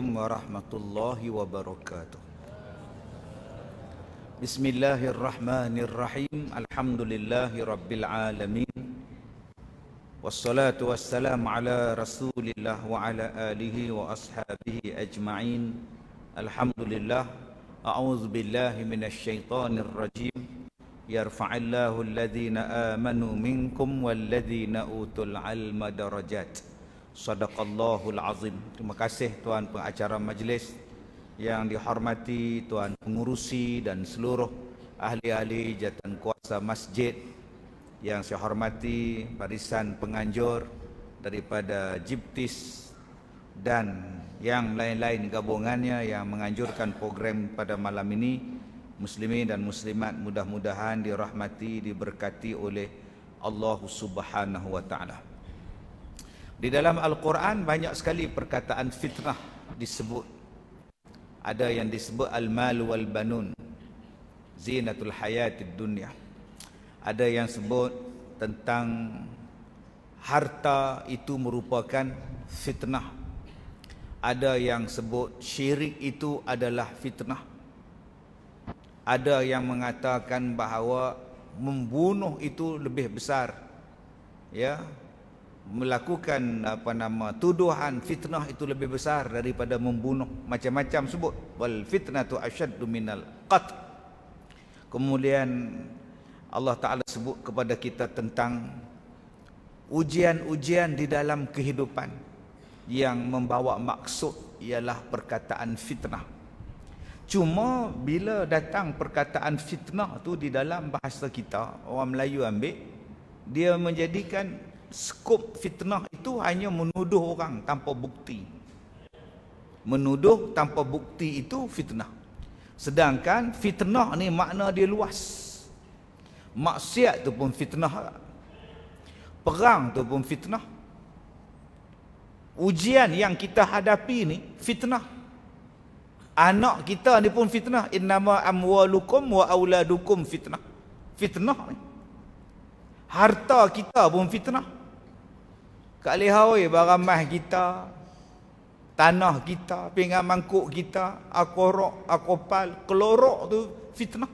عليكم ورحمة الله وبركاته بسم الله الرحمن الرحيم الحمد لله رب العالمين والصلاة والسلام على رسول الله وعلى آله وأصحابه أجمعين الحمد لله أعوذ بالله من الشيطان الرجيم يرفع الله الذين آمنوا منكم والذين أوتوا العلم درجات Sadaqallahul Azim. Terima kasih tuan pengacara majlis yang dihormati tuan pengurusi dan seluruh ahli-ahli jatuh kuasa masjid yang saya hormati barisan penganjur daripada Jiptis dan yang lain-lain gabungannya yang menganjurkan program pada malam ini muslimin dan muslimat mudah-mudahan dirahmati diberkati oleh Allah Subhanahu wa taala. Di dalam Al-Quran banyak sekali perkataan fitrah disebut. Ada yang disebut al-mal wal banun. Zinatul hayatid dunya. Ada yang sebut tentang harta itu merupakan fitnah. Ada yang sebut syirik itu adalah fitnah. Ada yang mengatakan bahawa membunuh itu lebih besar. Ya, melakukan apa nama tuduhan fitnah itu lebih besar daripada membunuh macam-macam sebut wal fitnatu ashaddu minal qatl kemudian Allah taala sebut kepada kita tentang ujian-ujian di dalam kehidupan yang membawa maksud ialah perkataan fitnah cuma bila datang perkataan fitnah tu di dalam bahasa kita orang Melayu ambil dia menjadikan skop fitnah itu hanya menuduh orang tanpa bukti. Menuduh tanpa bukti itu fitnah. Sedangkan fitnah ni makna dia luas. Maksiat tu pun fitnah. Perang tu pun fitnah. Ujian yang kita hadapi ni fitnah. Anak kita ni pun fitnah. Innama amwalukum wa auladukum fitnah. Fitnah ni. Harta kita pun fitnah. Kak lihau eh barang mah kita Tanah kita Pinggan mangkuk kita Akorok, akopal, kelorok tu Fitnah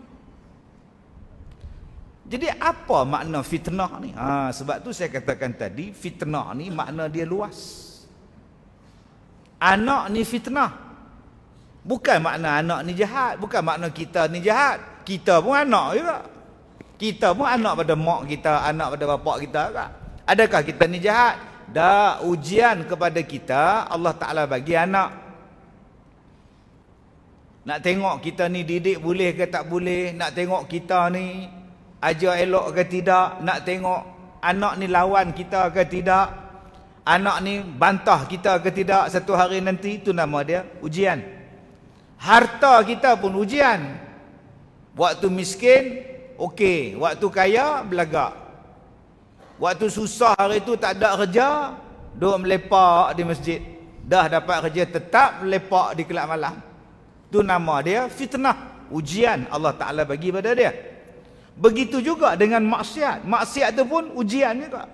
Jadi apa makna fitnah ni? Ha, sebab tu saya katakan tadi Fitnah ni makna dia luas Anak ni fitnah Bukan makna anak ni jahat Bukan makna kita ni jahat Kita pun anak juga Kita pun anak pada mak kita Anak pada bapak kita juga Adakah kita ni jahat? dah ujian kepada kita Allah Taala bagi anak nak tengok kita ni didik boleh ke tak boleh nak tengok kita ni ajar elok ke tidak nak tengok anak ni lawan kita ke tidak anak ni bantah kita ke tidak satu hari nanti itu nama dia ujian harta kita pun ujian waktu miskin okey waktu kaya belagak Waktu susah hari tu tak ada kerja, duduk melepak di masjid. Dah dapat kerja tetap melepak di kelab malam. Tu nama dia fitnah. Ujian Allah Ta'ala bagi pada dia. Begitu juga dengan maksiat. Maksiat tu pun ujian juga.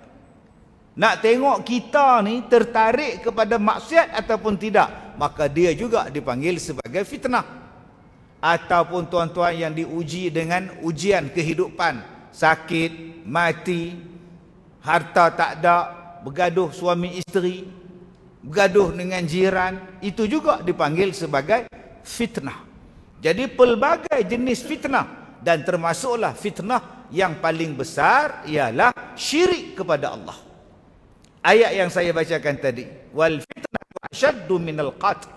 Nak tengok kita ni tertarik kepada maksiat ataupun tidak. Maka dia juga dipanggil sebagai fitnah. Ataupun tuan-tuan yang diuji dengan ujian kehidupan. Sakit, mati, harta tak ada, bergaduh suami isteri, bergaduh dengan jiran, itu juga dipanggil sebagai fitnah. Jadi pelbagai jenis fitnah dan termasuklah fitnah yang paling besar ialah syirik kepada Allah. Ayat yang saya bacakan tadi, wal fitnatu ashaddu minal qatl.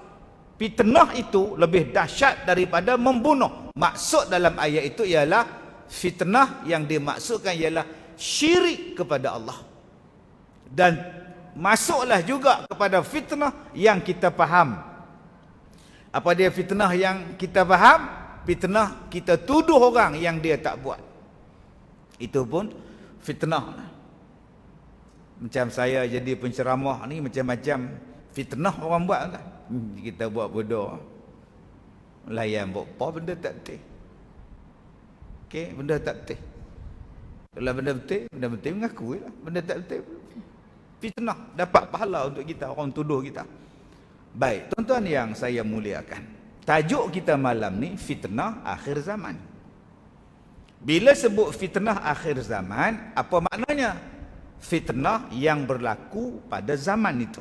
Fitnah itu lebih dahsyat daripada membunuh. Maksud dalam ayat itu ialah fitnah yang dimaksudkan ialah syirik kepada Allah dan masuklah juga kepada fitnah yang kita faham apa dia fitnah yang kita faham fitnah kita tuduh orang yang dia tak buat itu pun fitnah macam saya jadi penceramah ni macam-macam fitnah orang buat kan hmm, kita buat bodoh layan buat apa benda tak teh Okay, benda tak teh kalau benda betul, benda betul mengaku lah. Benda tak betul, fitnah dapat pahala untuk kita, orang tuduh kita. Baik, tuan-tuan yang saya muliakan. Tajuk kita malam ni fitnah akhir zaman. Bila sebut fitnah akhir zaman, apa maknanya? Fitnah yang berlaku pada zaman itu.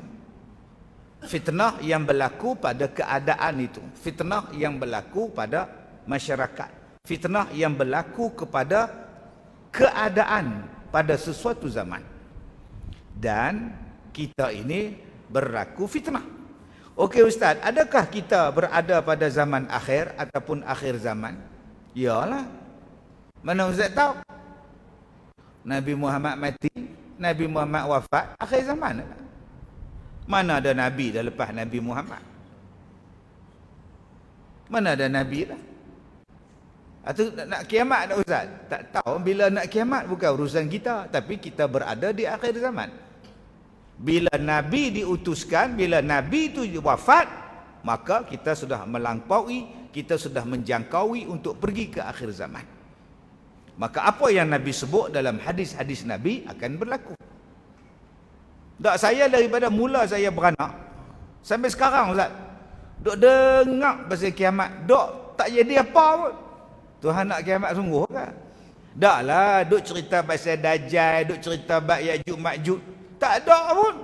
Fitnah yang berlaku pada keadaan itu. Fitnah yang berlaku pada masyarakat. Fitnah yang berlaku kepada keadaan pada sesuatu zaman dan kita ini berlaku fitnah. Okey ustaz, adakah kita berada pada zaman akhir ataupun akhir zaman? Yalah. Mana ustaz tahu? Nabi Muhammad mati, Nabi Muhammad wafat, akhir zaman. Mana ada nabi dah lepas Nabi Muhammad? Mana ada nabi lah? Atau nak, nak kiamat tak Ustaz? Tak tahu bila nak kiamat bukan urusan kita. Tapi kita berada di akhir zaman. Bila Nabi diutuskan, bila Nabi itu wafat, maka kita sudah melampaui, kita sudah menjangkaui untuk pergi ke akhir zaman. Maka apa yang Nabi sebut dalam hadis-hadis Nabi akan berlaku. Tak saya daripada mula saya beranak, sampai sekarang Ustaz, duk dengar pasal kiamat, duk tak jadi apa pun. Tuhan nak kiamat sungguh ke? Dah lah, duk cerita pasal dajjal, duk cerita bak yajud makjud. Tak ada pun.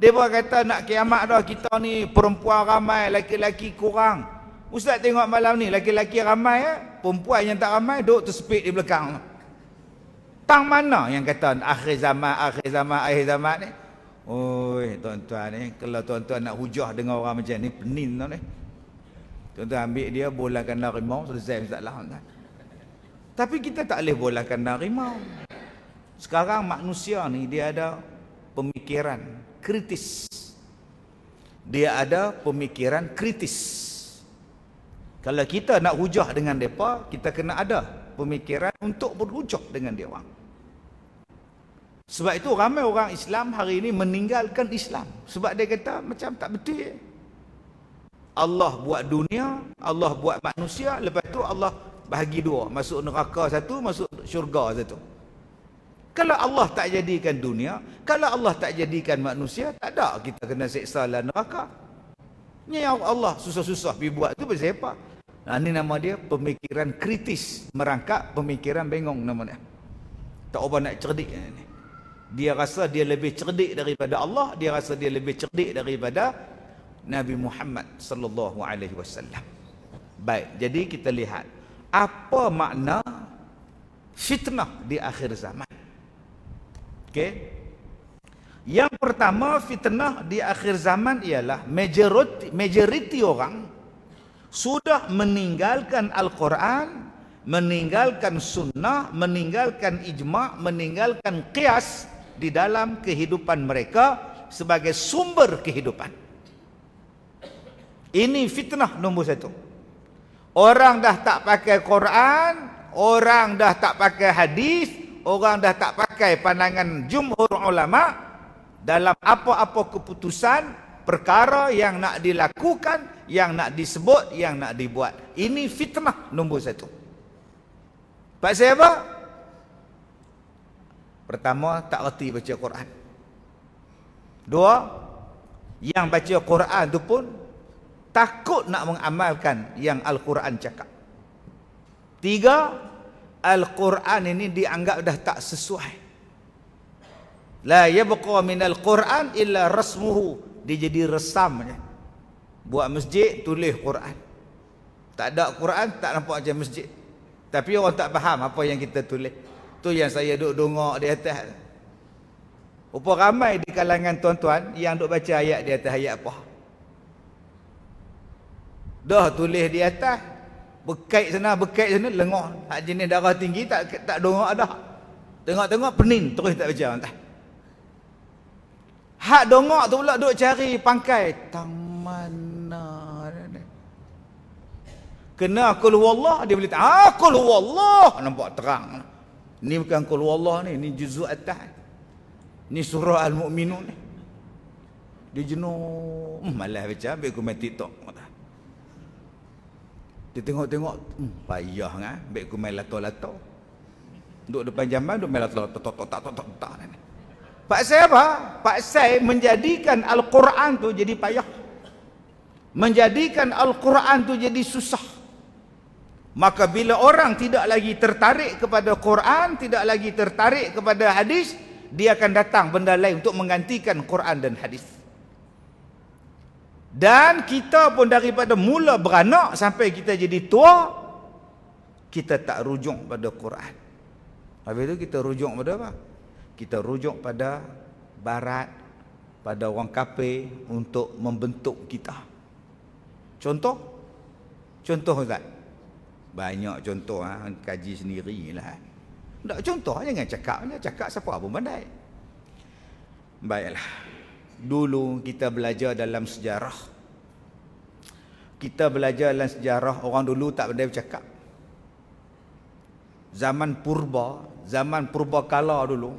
Dia pun kata nak kiamat dah kita ni perempuan ramai, laki-laki kurang. Ustaz tengok malam ni, laki-laki ramai ya. Perempuan yang tak ramai, duk tersepit di belakang. Tang mana yang kata akhir zaman, akhir zaman, akhir zaman ni? Oh, tuan-tuan ni, kalau tuan-tuan nak hujah dengan orang macam ni, pening tau ni tuan ambil dia bolakan harimau selesai masalah tuan. Tapi kita tak boleh bolakan harimau. Sekarang manusia ni dia ada pemikiran kritis. Dia ada pemikiran kritis. Kalau kita nak hujah dengan mereka, kita kena ada pemikiran untuk berhujah dengan dia orang. Sebab itu ramai orang Islam hari ini meninggalkan Islam. Sebab dia kata macam tak betul. Allah buat dunia, Allah buat manusia, lepas tu Allah bahagi dua, masuk neraka satu, masuk syurga satu. Kalau Allah tak jadikan dunia, kalau Allah tak jadikan manusia, tak ada kita kena seksa dalam neraka. Ni yang Allah susah-susah pergi buat tu pasal apa? Nah, ini nama dia pemikiran kritis, merangkak pemikiran bengong nama dia. Tak apa nak cerdik ni. Dia rasa dia lebih cerdik daripada Allah, dia rasa dia lebih cerdik daripada Nabi Muhammad sallallahu alaihi wasallam. Baik, jadi kita lihat apa makna fitnah di akhir zaman. Okey. Yang pertama fitnah di akhir zaman ialah majoriti, majoriti orang sudah meninggalkan Al-Quran, meninggalkan sunnah, meninggalkan ijma', meninggalkan qiyas di dalam kehidupan mereka sebagai sumber kehidupan. Ini fitnah nombor satu. Orang dah tak pakai Quran, orang dah tak pakai hadis, orang dah tak pakai pandangan jumhur ulama dalam apa-apa keputusan perkara yang nak dilakukan, yang nak disebut, yang nak dibuat. Ini fitnah nombor satu. saya apa? Pertama, tak reti baca Quran. Dua, yang baca Quran tu pun takut nak mengamalkan yang Al-Quran cakap. Tiga, Al-Quran ini dianggap dah tak sesuai. La yabqa min al-Quran illa rasmuhu. Dia jadi resam je. Buat masjid tulis Quran. Tak ada Quran tak nampak macam masjid. Tapi orang tak faham apa yang kita tulis. Tu yang saya duk dongak di atas. Rupa ramai di kalangan tuan-tuan yang duk baca ayat di atas ayat apa. Dah tulis di atas. Bekait sana, bekait sana, lengok. Hak jenis darah tinggi, tak tak dongak dah. Tengok-tengok, pening. Terus tak baca. Entah. Hak dongak tu pula duk cari pangkai. Tang mana? Kena akul wallah, dia boleh tak. Akul wallah. Nampak terang. Ni bukan akul wallah ni. Ni juzuk atas. Ni surah al-mu'minun ni. Dia jenuh. Hmm, Malah baca, habis aku main TikTok. Tak. Dia tengok-tengok, hmm, payah kan, eh? ambil aku main lato-lato. Duduk depan jamban, duduk main lato-lato, tak, tak, tak, tak, tak, tak. Pak saya apa? Pak saya menjadikan Al-Quran tu jadi payah. Menjadikan Al-Quran tu jadi susah. Maka bila orang tidak lagi tertarik kepada Quran, tidak lagi tertarik kepada hadis, dia akan datang benda lain untuk menggantikan Quran dan hadis. Dan kita pun daripada mula beranak sampai kita jadi tua, kita tak rujuk pada Quran. Habis itu kita rujuk pada apa? Kita rujuk pada barat, pada orang kape untuk membentuk kita. Contoh? Contoh Ustaz? Banyak contoh, ha? kaji sendirilah. Tak contoh, jangan cakap. Jangan cakap siapa pun pandai. Baiklah dulu kita belajar dalam sejarah kita belajar dalam sejarah orang dulu tak pandai bercakap zaman purba zaman purba kala dulu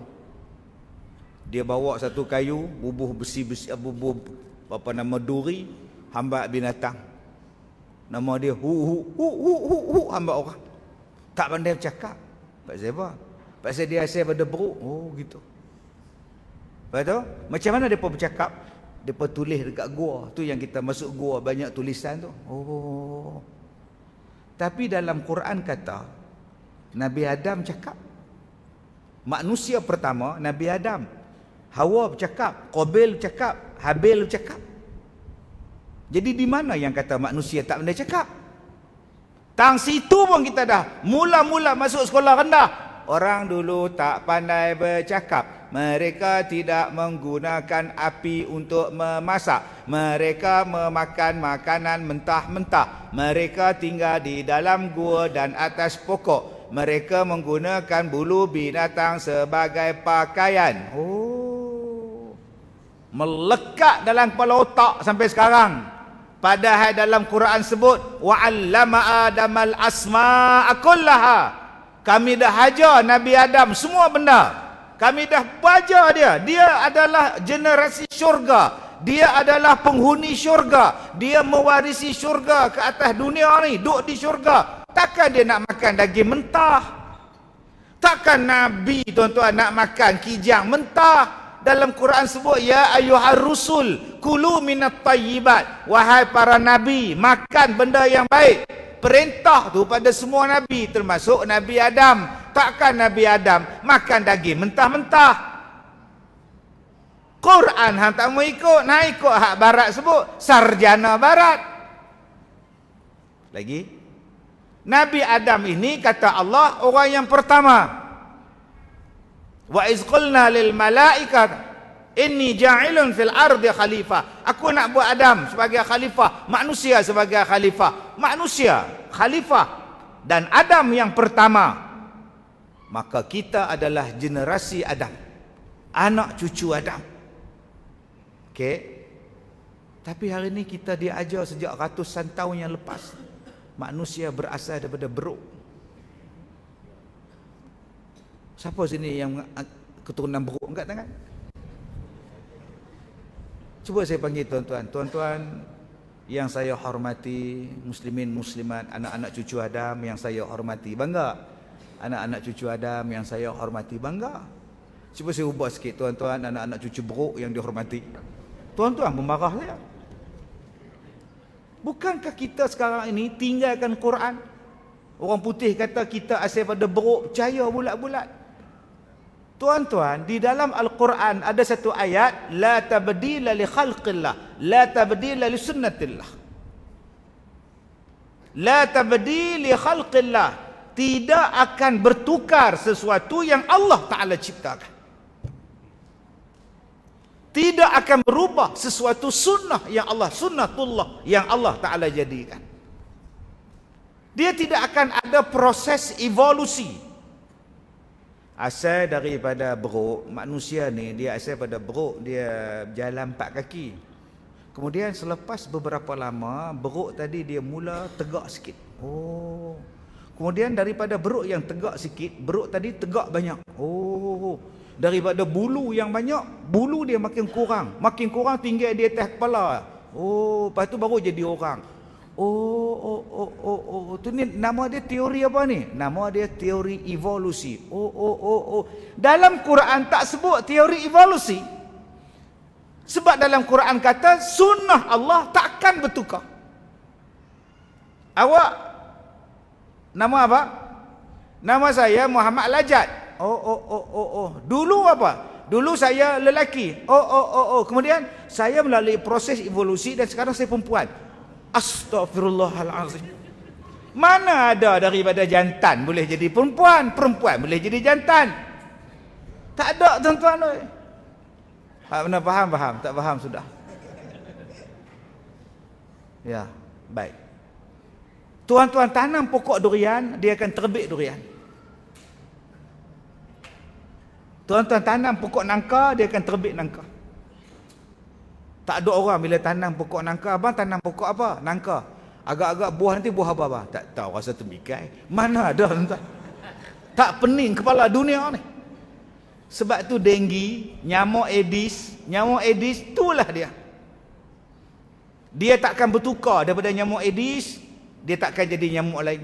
dia bawa satu kayu bubuh besi besi bubuh apa nama duri hamba binatang nama dia hu hu hu hu hu, hu hamba orang tak pandai bercakap pasal apa pasal dia asal pada beruk oh gitu Lepas tu, macam mana dia mereka bercakap? Mereka tulis dekat gua. tu yang kita masuk gua banyak tulisan tu. Oh. Tapi dalam Quran kata, Nabi Adam cakap. Manusia pertama, Nabi Adam. Hawa bercakap. Qabil bercakap. Habil bercakap. Jadi di mana yang kata manusia tak boleh cakap? Tang situ pun kita dah mula-mula masuk sekolah rendah, orang dulu tak pandai bercakap mereka tidak menggunakan api untuk memasak mereka memakan makanan mentah-mentah mereka tinggal di dalam gua dan atas pokok mereka menggunakan bulu binatang sebagai pakaian oh melekat dalam kepala otak sampai sekarang padahal dalam Quran sebut wa allama adamal asma'a kullaha kami dah hajar Nabi Adam semua benda. Kami dah baca dia. Dia adalah generasi syurga. Dia adalah penghuni syurga. Dia mewarisi syurga ke atas dunia ni. Duduk di syurga. Takkan dia nak makan daging mentah? Takkan Nabi tuan-tuan nak makan kijang mentah? Dalam Quran sebut, Ya ayuhar rusul, kulu minat tayyibat. Wahai para Nabi, makan benda yang baik perintah tu pada semua nabi termasuk nabi Adam takkan nabi Adam makan daging mentah-mentah Quran hang tak mau ikut nak ikut hak barat sebut sarjana barat lagi Nabi Adam ini kata Allah orang yang pertama Wa iz lil malaikat ini ja'ilun fil ardi khalifah. Aku nak buat Adam sebagai khalifah, manusia sebagai khalifah. Manusia khalifah dan Adam yang pertama. Maka kita adalah generasi Adam. Anak cucu Adam. Okey. Tapi hari ini kita diajar sejak ratusan tahun yang lepas manusia berasal daripada beruk. Siapa sini yang keturunan beruk angkat tangan? Cuba saya panggil tuan-tuan. Tuan-tuan yang saya hormati, muslimin, muslimat, anak-anak cucu Adam yang saya hormati. Bangga. Anak-anak cucu Adam yang saya hormati. Bangga. Cuba saya ubah sikit tuan-tuan, anak-anak cucu bro yang dihormati. Tuan-tuan memarah saya. Bukankah kita sekarang ini tinggalkan Quran? Orang putih kata kita asyik pada beruk, caya bulat-bulat. Tuan-tuan, di dalam Al-Quran ada satu ayat la tabdila li khalqillah, la tabdila li sunnatillah. La tabdila li khalqillah, tidak akan bertukar sesuatu yang Allah Taala ciptakan. Tidak akan berubah sesuatu sunnah yang Allah sunnatullah yang Allah Taala jadikan. Dia tidak akan ada proses evolusi Asal daripada beruk, manusia ni dia asal pada beruk dia jalan empat kaki. Kemudian selepas beberapa lama, beruk tadi dia mula tegak sikit. Oh. Kemudian daripada beruk yang tegak sikit, beruk tadi tegak banyak. Oh. Daripada bulu yang banyak, bulu dia makin kurang. Makin kurang tinggal di atas kepala. Oh, lepas tu baru jadi orang. Oh, oh, oh, oh, oh, tu ni nama dia teori apa ni? Nama dia teori evolusi. Oh, oh, oh, oh. Dalam Quran tak sebut teori evolusi. Sebab dalam Quran kata sunnah Allah takkan bertukar. Awak nama apa? Nama saya Muhammad Lajat. Oh, oh, oh, oh, oh. Dulu apa? Dulu saya lelaki. Oh, oh, oh, oh. Kemudian saya melalui proses evolusi dan sekarang saya perempuan. Astaghfirullahalazim. Mana ada daripada jantan boleh jadi perempuan, perempuan boleh jadi jantan. Tak ada tuan-tuan oi. Tak pernah faham, faham. Tak faham sudah. Ya, baik. Tuan-tuan tanam pokok durian, dia akan terbit durian. Tuan-tuan tanam pokok nangka, dia akan terbit nangka. Tak ada orang bila tanam pokok nangka, abang tanam pokok apa? Nangka. Agak-agak buah nanti buah apa abang? Tak tahu rasa tembikai. Mana ada tuan Tak pening kepala dunia ni. Sebab tu denggi, nyamuk Aedes, nyamuk Aedes itulah dia. Dia takkan bertukar daripada nyamuk Aedes, dia takkan jadi nyamuk lain.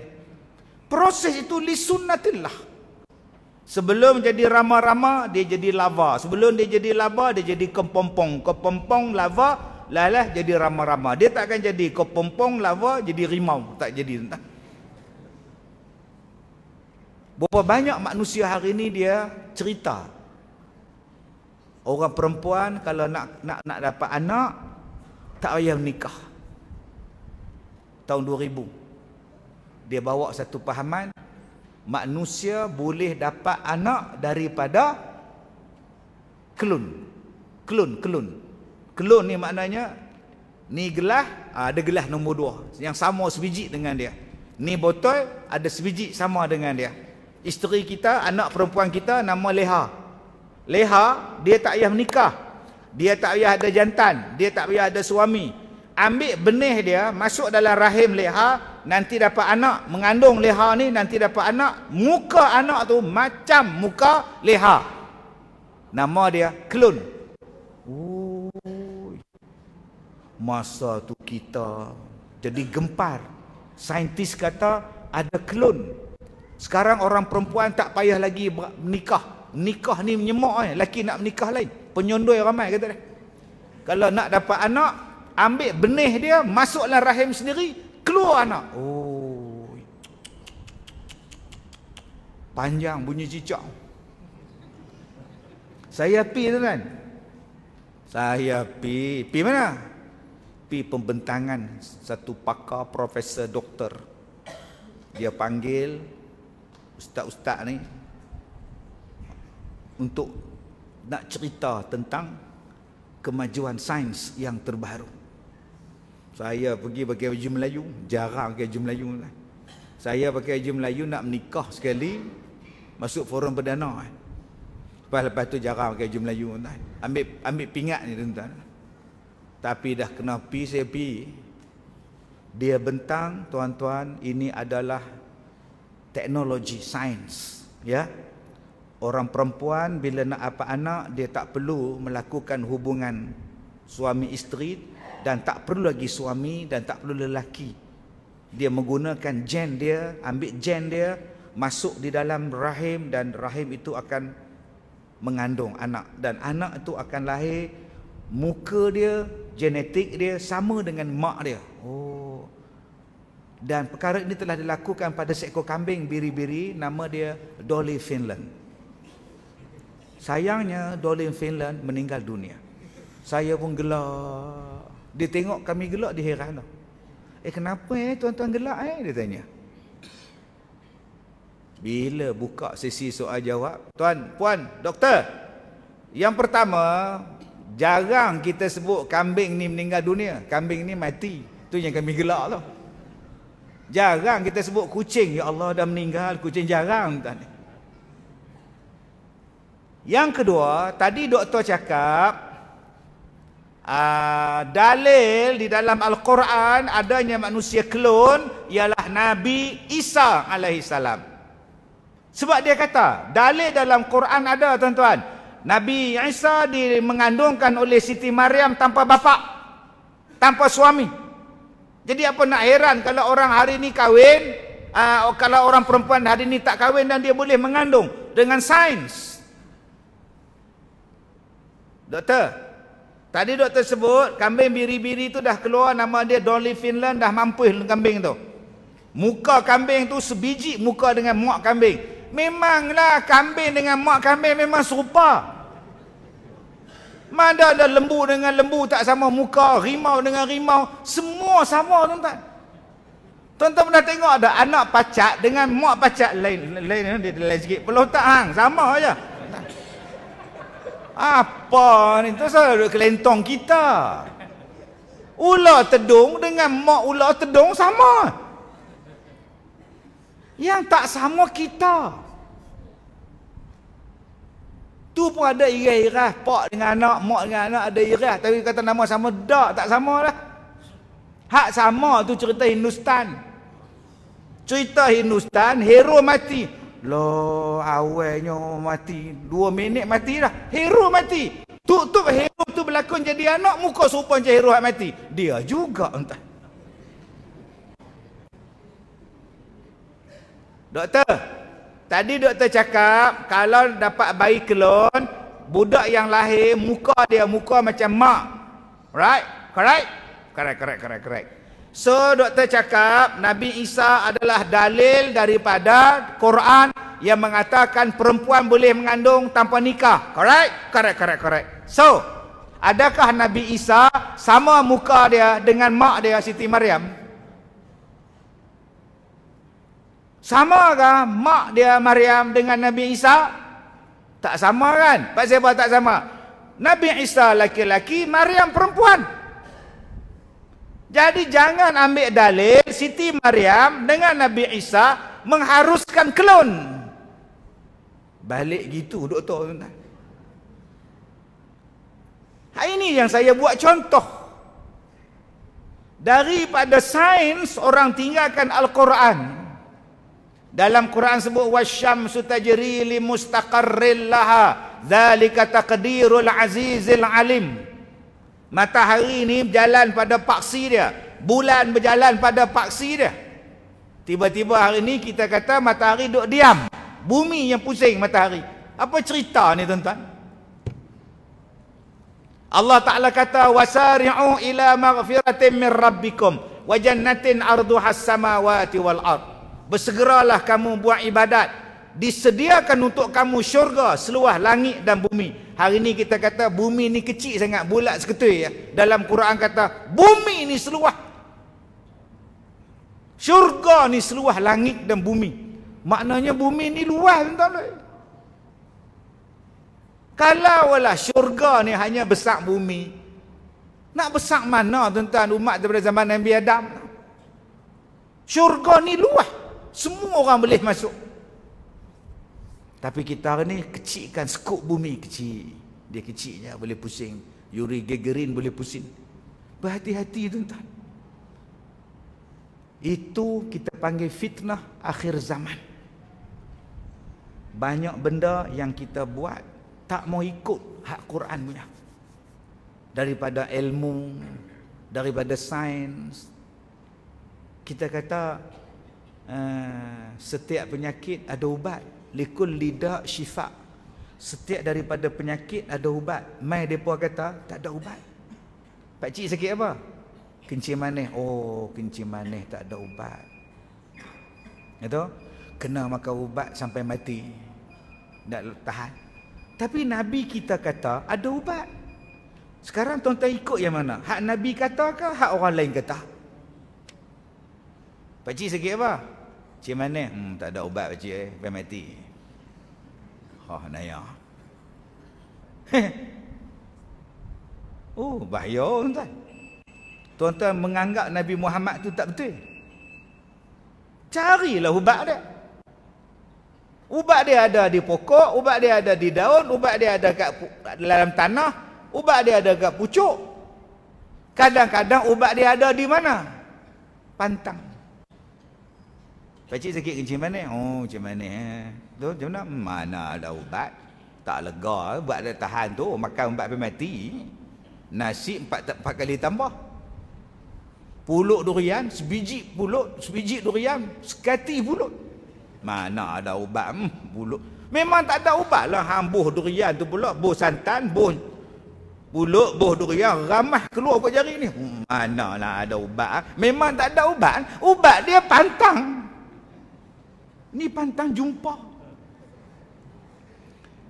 Proses itu li Sebelum jadi rama-rama, dia jadi lava. Sebelum dia jadi lava, dia jadi kepompong. Kepompong, lava, lah jadi rama-rama. Dia tak akan jadi kepompong, lava, jadi rimau. Tak jadi. Berapa banyak manusia hari ini dia cerita. Orang perempuan kalau nak nak nak dapat anak, tak payah nikah. Tahun 2000. Dia bawa satu pahaman, manusia boleh dapat anak daripada kelun, kelun, kelun, kelun. ni maknanya ni gelah ah, ada gelah nombor dua yang sama sebiji dengan dia ni botol ada sebiji sama dengan dia isteri kita anak perempuan kita nama Leha Leha dia tak payah menikah dia tak payah ada jantan dia tak payah ada suami ambil benih dia masuk dalam rahim Leha nanti dapat anak mengandung leha ni nanti dapat anak muka anak tu macam muka leha nama dia klon Ui. masa tu kita jadi gempar saintis kata ada klon sekarang orang perempuan tak payah lagi menikah nikah ni menyemak eh. lelaki nak nikah lain penyondoi ramai kata dia kalau nak dapat anak ambil benih dia masuklah rahim sendiri keluar anak. Oh. Panjang bunyi cicak. Saya pi tu kan. Saya pi, pi mana? Pi pembentangan satu pakar profesor doktor. Dia panggil ustaz-ustaz ni untuk nak cerita tentang kemajuan sains yang terbaru. Saya pergi pakai baju Melayu Jarang pakai baju Melayu Saya pakai baju Melayu nak menikah sekali Masuk forum perdana eh. Lepas, lepas tu jarang pakai baju Melayu Ambil, ambil pingat ni tuan-tuan Tapi dah kena pi saya pi Dia bentang tuan-tuan Ini adalah Teknologi, sains Ya Orang perempuan bila nak apa anak Dia tak perlu melakukan hubungan Suami isteri dan tak perlu lagi suami dan tak perlu lelaki. Dia menggunakan jen dia, ambil jen dia, masuk di dalam rahim dan rahim itu akan mengandung anak dan anak itu akan lahir muka dia, genetik dia sama dengan mak dia. Oh. Dan perkara ini telah dilakukan pada seekor kambing biri-biri nama dia Dolly Finland. Sayangnya Dolly Finland meninggal dunia. Saya pun gelar. Dia tengok kami gelak, dia heran. Eh kenapa eh tuan-tuan gelak eh? Dia tanya. Bila buka sesi soal jawab, tuan, puan, doktor. Yang pertama, jarang kita sebut kambing ni meninggal dunia. Kambing ni mati. tu yang kami gelak tu. Jarang kita sebut kucing. Ya Allah dah meninggal. Kucing jarang. Tuan. Yang kedua, tadi doktor cakap, Ah, dalil di dalam Al-Quran adanya manusia klon ialah Nabi Isa alaihissalam. Sebab dia kata, dalil dalam Quran ada tuan-tuan. Nabi Isa di mengandungkan oleh Siti Maryam tanpa bapa, tanpa suami. Jadi apa nak heran kalau orang hari ini kahwin, uh, kalau orang perempuan hari ini tak kahwin dan dia boleh mengandung dengan sains. Doktor, Tadi dok tersebut kambing biri-biri tu dah keluar nama dia Dolly Finland dah mampu mampus kambing tu. Muka kambing tu sebiji muka dengan muak kambing. Memanglah kambing dengan muak kambing memang serupa. Mana ada lembu dengan lembu tak sama muka, rimau dengan rimau, semua sama tuan-tuan. Tuan-tuan pernah tengok ada anak pacak dengan muak pacak lain lain dia lain sikit. Peluh tak hang, sama aja. Ya? Apa ni? Tak salah duduk kelentong kita. Ular tedung dengan mak ular tedung sama. Yang tak sama kita. Tu pun ada irah-irah. Pak dengan anak, mak dengan anak ada irah. Tapi kata nama sama, tak, tak sama lah. Hak sama tu cerita Hindustan. Cerita Hindustan, hero mati. Lo awalnya mati. Dua minit mati dah. Hero mati. Tutup hero tu berlakon jadi anak. Muka serupa macam hero yang mati. Dia juga entah. Doktor. Tadi doktor cakap. Kalau dapat bayi kelon. Budak yang lahir. Muka dia muka macam mak. Right? Correct? Correct, correct, correct, correct. So doktor cakap Nabi Isa adalah dalil daripada Quran yang mengatakan perempuan boleh mengandung tanpa nikah. Correct? Correct, correct, correct. So, adakah Nabi Isa sama muka dia dengan mak dia Siti Maryam? Sama kah mak dia Maryam dengan Nabi Isa? Tak sama kan? Sebab siapa tak sama? Nabi Isa laki-laki, Maryam perempuan. Jadi jangan ambil dalil Siti Maryam dengan Nabi Isa mengharuskan klon. Balik gitu doktor tuan. ini yang saya buat contoh. Daripada sains orang tinggalkan Al-Quran. Dalam Quran sebut wasyam sutajri li mustaqarril laha zalika taqdirul azizil alim. Matahari ni berjalan pada paksi dia. Bulan berjalan pada paksi dia. Tiba-tiba hari ni kita kata matahari duduk diam. Bumi yang pusing matahari. Apa cerita ni tuan-tuan? Allah Ta'ala kata wasari'u ila maghfiratin min rabbikum wa jannatin arduha samawati wal ard. Bersegeralah kamu buat ibadat. Disediakan untuk kamu syurga seluas langit dan bumi. Hari ini kita kata bumi ini kecil sangat, bulat seketul ya. Dalam Quran kata bumi ini seluas. Syurga ini seluas langit dan bumi. Maknanya bumi ini luas tuan Kalau lah syurga ni hanya besar bumi. Nak besar mana tuan-tuan umat daripada zaman Nabi Adam? Syurga ni luas. Semua orang boleh masuk. Tapi kita hari ni kecilkan skop bumi kecil. Dia kecilnya boleh pusing. Yuri Gagarin boleh pusing. Berhati-hati tu tuan Itu kita panggil fitnah akhir zaman. Banyak benda yang kita buat tak mau ikut hak Quran punya. Daripada ilmu, daripada sains. Kita kata uh, setiap penyakit ada ubat likul lidah, syifa setiap daripada penyakit ada ubat mai depa kata tak ada ubat Pakcik cik sakit apa kencing manis oh kencing manis tak ada ubat itu kena makan ubat sampai mati tak tahan tapi nabi kita kata ada ubat sekarang tuan-tuan ikut yang mana hak nabi kata ke hak orang lain kata Pakcik cik sakit apa Cik mana? Hmm, tak ada ubat pakcik eh. Sampai mati. Oh, naya. oh, bahaya tuan-tuan. Tuan-tuan menganggap Nabi Muhammad tu tak betul. Carilah ubat dia. Ubat dia ada di pokok, ubat dia ada di daun, ubat dia ada kat dalam tanah, ubat dia ada kat pucuk. Kadang-kadang ubat dia ada di mana? Pantang. Pakcik sakit kencing mana? Oh, macam mana? Eh? Tu, macam mana? Mana ada ubat? Tak lega. Eh? Buat dah tahan tu. Makan ubat sampai mati. Nasi empat, empat kali tambah. Pulut durian, sebiji pulut, sebiji durian, sekati pulut. Mana ada ubat? Hmm, pulut. Memang tak ada ubat lah. Hambuh durian tu pula. Buh santan, buh pulut, buh durian. Ramah keluar kot jari ni. Hmm, mana lah ada ubat? Eh? Memang tak ada ubat. Ubat dia pantang. Ni pantang jumpa.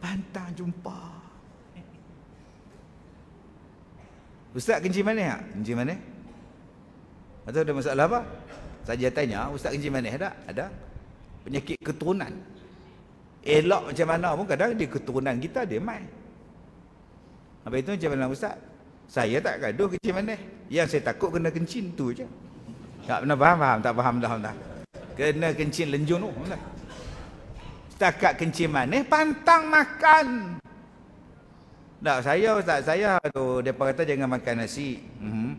Pantang jumpa. Ustaz kencing mana? Ha? Kencing mana? Atau ada masalah apa? Saja tanya, Ustaz kencing mana ada? Ada. Penyakit keturunan. Elok macam mana pun kadang dia keturunan kita dia mai. Apa itu macam mana Ustaz? Saya tak gaduh kencing mana. Yang saya takut kena kencing tu je. Tak pernah faham, faham. Tak faham dah. Tak faham kena kencing lenjun tu setakat kencing mana? pantang makan tak saya tak saya tu depa kata jangan makan nasi mm -hmm.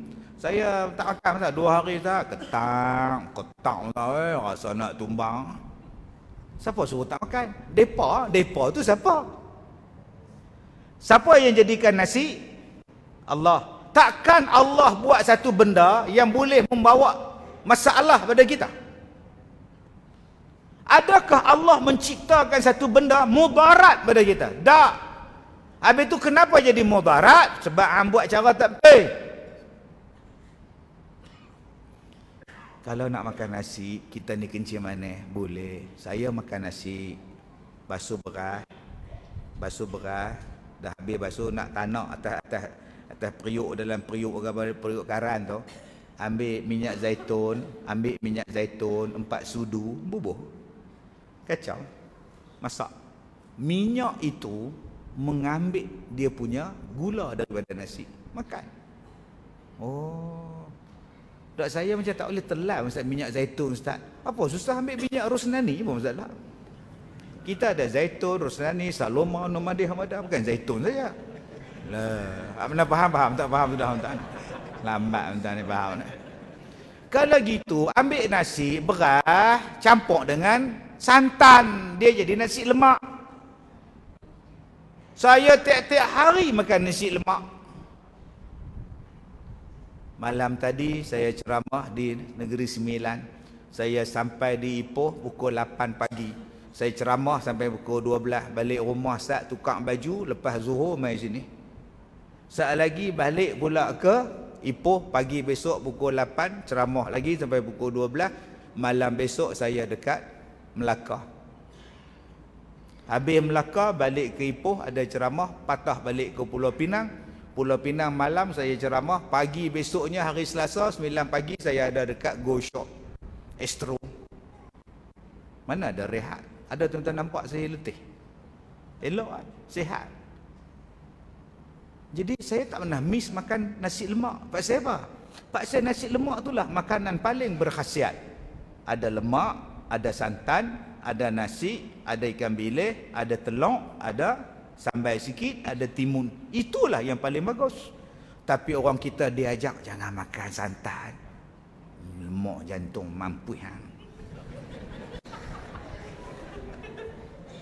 saya tak makan ustaz dua hari tak ketak ketak lah eh rasa nak tumbang siapa suruh tak makan depa depa tu siapa siapa yang jadikan nasi Allah takkan Allah buat satu benda yang boleh membawa masalah pada kita Adakah Allah menciptakan satu benda mudarat pada kita? Tak. Habis itu kenapa jadi mudarat? Sebab hang buat cara tak betul. Kalau nak makan nasi, kita ni kencing mana? Boleh. Saya makan nasi basuh beras. Basuh beras. Dah habis basuh nak tanak atas atas atas periuk dalam periuk periuk karan tu. Ambil minyak zaitun, ambil minyak zaitun empat sudu, bubuh kacau masak minyak itu mengambil dia punya gula daripada nasi makan oh tak saya macam tak boleh telan ustaz minyak zaitun ustaz apa susah ambil minyak rosnani pun ustaz lah kita ada zaitun rosnani saloma nomadi hamada bukan zaitun saja lah apa nak faham faham tak faham sudah tuan lambat tuan ni faham kalau gitu ambil nasi berah campur dengan santan dia jadi nasi lemak saya tiap-tiap hari makan nasi lemak malam tadi saya ceramah di negeri sembilan saya sampai di Ipoh pukul 8 pagi saya ceramah sampai pukul 12 balik rumah sat tukar baju lepas zuhur mai sini sat lagi balik pula ke Ipoh pagi besok pukul 8 ceramah lagi sampai pukul 12 malam besok saya dekat Melaka. Habis Melaka balik ke Ipoh ada ceramah patah balik ke Pulau Pinang. Pulau Pinang malam saya ceramah, pagi besoknya hari Selasa 9 pagi saya ada dekat Go Shop Astro. Mana ada rehat? Ada tuan-tuan nampak saya letih. Elok kan? Sihat. Jadi saya tak pernah miss makan nasi lemak. Pak saya apa? Pak saya nasi lemak itulah makanan paling berkhasiat. Ada lemak, ada santan, ada nasi, ada ikan bilis, ada telur, ada sambal sikit, ada timun. Itulah yang paling bagus. Tapi orang kita diajak jangan makan santan. Lemak jantung mampu hang.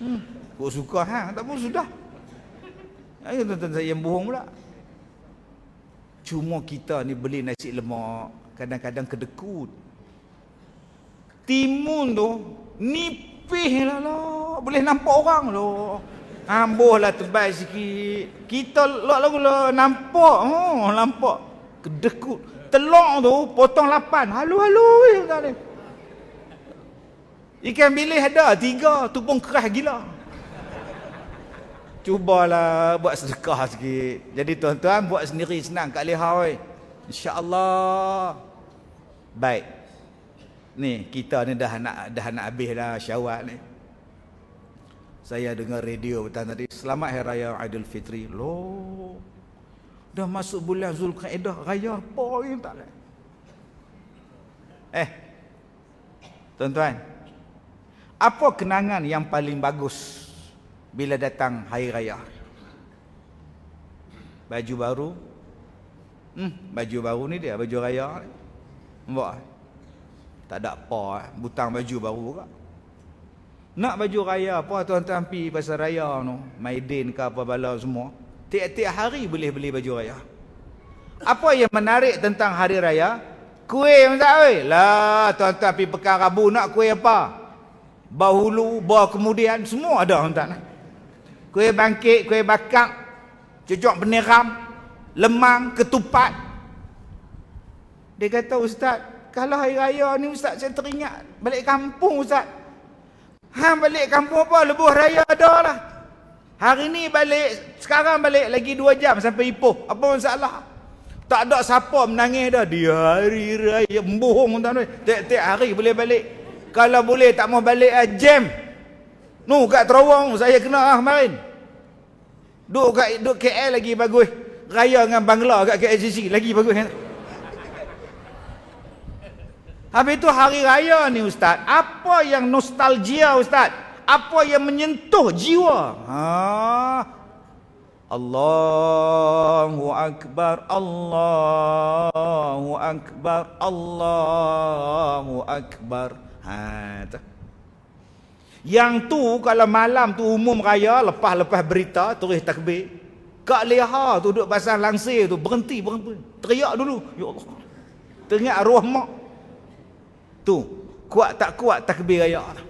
Hmm, kau suka hang, tak pun sudah. Ayuh tuan-tuan saya yang bohong pula. Cuma kita ni beli nasi lemak, kadang-kadang kedekut timun tu nipis lah lah boleh nampak orang tu amboh lah tebal sikit kita lak lak lak nampak oh, nampak kedekut telur tu potong lapan halu halu eh, ikan bilis ada tiga tupung keras gila cubalah buat sedekah sikit jadi tuan-tuan buat sendiri senang kat leha oi insyaallah baik ni kita ni dah nak dah nak habis dah syawal ni saya dengar radio petang tadi selamat hari raya aidilfitri lo dah masuk bulan zulkaedah raya apa ni tak lah. eh tuan-tuan apa kenangan yang paling bagus bila datang hari raya baju baru hmm baju baru ni dia baju raya ni. Buat. Tak ada apa eh. Butang baju baru kak. Nak baju raya apa tuan-tuan pergi pasal raya no. Maidin ke apa bala semua. Tiap-tiap hari boleh beli baju raya. Apa yang menarik tentang hari raya? Kuih yang tak boleh. Lah tuan-tuan pergi pekan rabu nak kuih apa? Bahulu, bah kemudian semua ada tuan-tuan. Kuih bangkit, kuih bakar. Cucuk beneram. Lemang, ketupat. Dia kata ustaz, kalau hari raya ni ustaz saya teringat balik kampung ustaz. Ha balik kampung apa? Lebuh raya ada lah. Hari ni balik, sekarang balik lagi 2 jam sampai Ipoh. Apa masalah? Tak ada siapa menangis dah. Di hari raya, bohong tuan Tiap-tiap hari boleh balik. Kalau boleh tak mau balik, eh, jam. Nu kat terowong, saya kena ah kemarin. Duk kat duk KL lagi bagus. Raya dengan Bangla kat KLCC, lagi bagus. Habis itu hari raya ni ustaz, apa yang nostalgia ustaz? Apa yang menyentuh jiwa? Ha. Allahu akbar, Allahu akbar, Allahu akbar. Ha. Yang tu kalau malam tu umum raya lepas-lepas berita turis takbir, kak leha tu duduk pasang langsir tu berhenti berhenti. Teriak dulu, ya Allah. Teringat arwah mak. Tu kuat tak kuat takbir raya tu.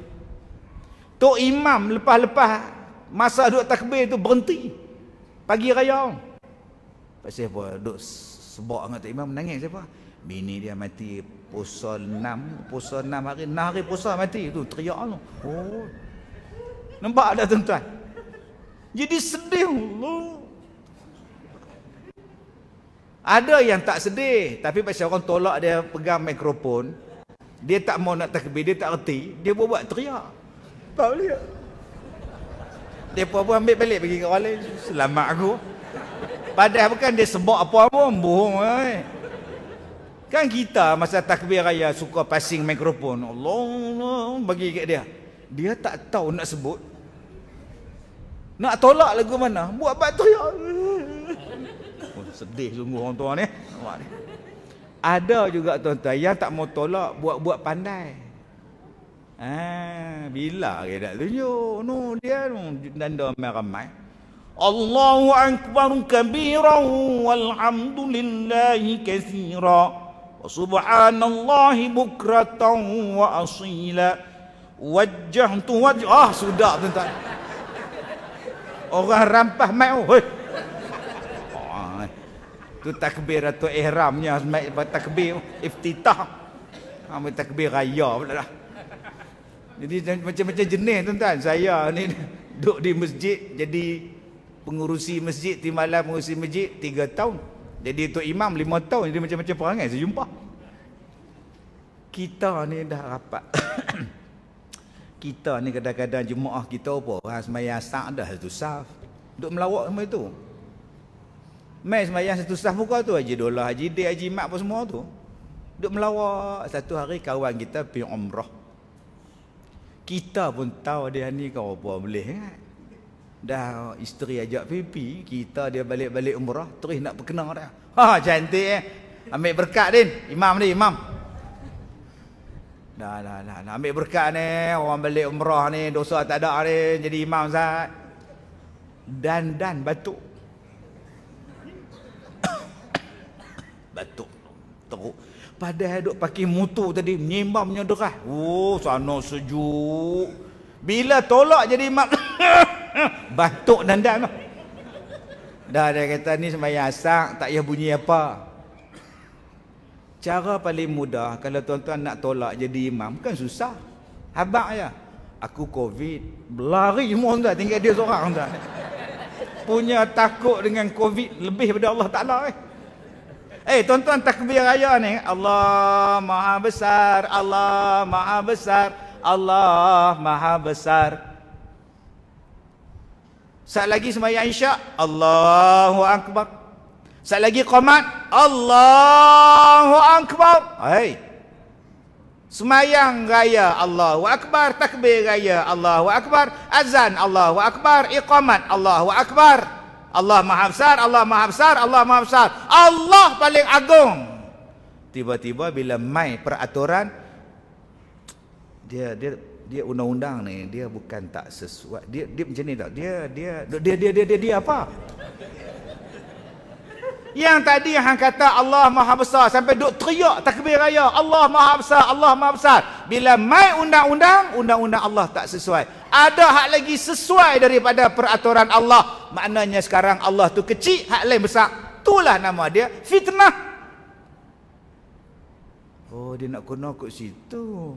Tu imam lepas-lepas masa duk takbir tu berhenti. Pagi raya. Pasal apa? Duk sebab dengan tu imam menangis siapa? Bini dia mati puasa 6, puasa 6 hari, 6 hari puasa mati tu teriak tu. Oh. Nampak ada tuan-tuan. Jadi sedih Allah. Ada yang tak sedih, tapi pasal orang tolak dia pegang mikrofon, dia tak mau nak takbir, dia tak erti, dia buat teriak. Tak boleh. Dia pun pun ambil balik pergi ke Kuala Selamat aku. Padahal bukan dia sebab apa pun, bohong eh. Kan kita masa takbir raya suka passing mikrofon. Allah, Allah bagi kat dia. Dia tak tahu nak sebut. Nak tolak lagu mana? Buat bateri. Oh, sedih sungguh orang tua ni. Nampak ni. Ada juga tuan-tuan yang tak mau tolak buat-buat pandai. Ah, bila dia tak tunjuk. No, dia dan dia ramai-ramai. Allahu Akbar kabira walhamdulillahi kathira. Wa subhanallahi bukratan wa asila. Wajah tu wajah. Ah, sudah tuan-tuan. Orang rampah mai. Oh, tu takbir atau ihramnya semai takbir iftitah ambil ha, ah, takbir raya pula lah jadi macam-macam jenis tuan-tuan saya ni duduk di masjid jadi pengurusi masjid timbalan pengurusi masjid 3 tahun jadi tu imam 5 tahun jadi macam-macam perangai saya jumpa kita ni dah rapat kita ni kadang-kadang jemaah kita apa orang ha, semayang asak dah satu saf duduk melawak semua itu Mai semayang satu sah muka tu Haji Dola, Haji Day, Haji Mak pun semua tu Duduk melawak Satu hari kawan kita pergi umrah Kita pun tahu dia ni kau apa boleh kan Dah isteri ajak pipi Kita dia balik-balik umrah Terus nak berkenal dia Ha cantik eh Ambil berkat din Imam ni imam Dah dah dah nah. Ambil berkat ni Orang balik umrah ni Dosa tak ada ni Jadi imam sah Dan dan batuk teruk. Padahal duk pakai motor tadi menyembah menyedekah. Oh, sana sejuk. Bila tolak jadi mak batuk dan tu. Dah ada kata ni sembahyang asar tak payah bunyi apa. Cara paling mudah kalau tuan-tuan nak tolak jadi imam kan susah. Habak ya. Aku COVID, lari semua tuan tinggal dia seorang tuan. Punya takut dengan COVID lebih daripada Allah Taala eh. Eh tuan-tuan takbir raya ni Allah maha besar Allah maha besar Allah maha besar Saat lagi semayang isyak Allahu akbar Saat lagi qamat Allahu akbar Hey, Semayang raya Allahu akbar Takbir raya Allahu akbar Azan Allahu akbar Iqamat Allahu akbar Allahu akbar Allah Maha Besar, Allah Maha Besar, Allah Maha Besar. Allah paling agung. Tiba-tiba bila mai peraturan dia dia dia undang-undang ni dia bukan tak sesuai dia dia macam ni tak dia dia dia dia dia dia, dia, dia apa yang tadi hang kata Allah Maha Besar sampai duk teriak takbir raya Allah Maha Besar Allah Maha Besar bila mai undang-undang undang-undang Allah tak sesuai ada hak lagi sesuai daripada peraturan Allah maknanya sekarang Allah tu kecil hak lain besar itulah nama dia fitnah oh dia nak kena kat situ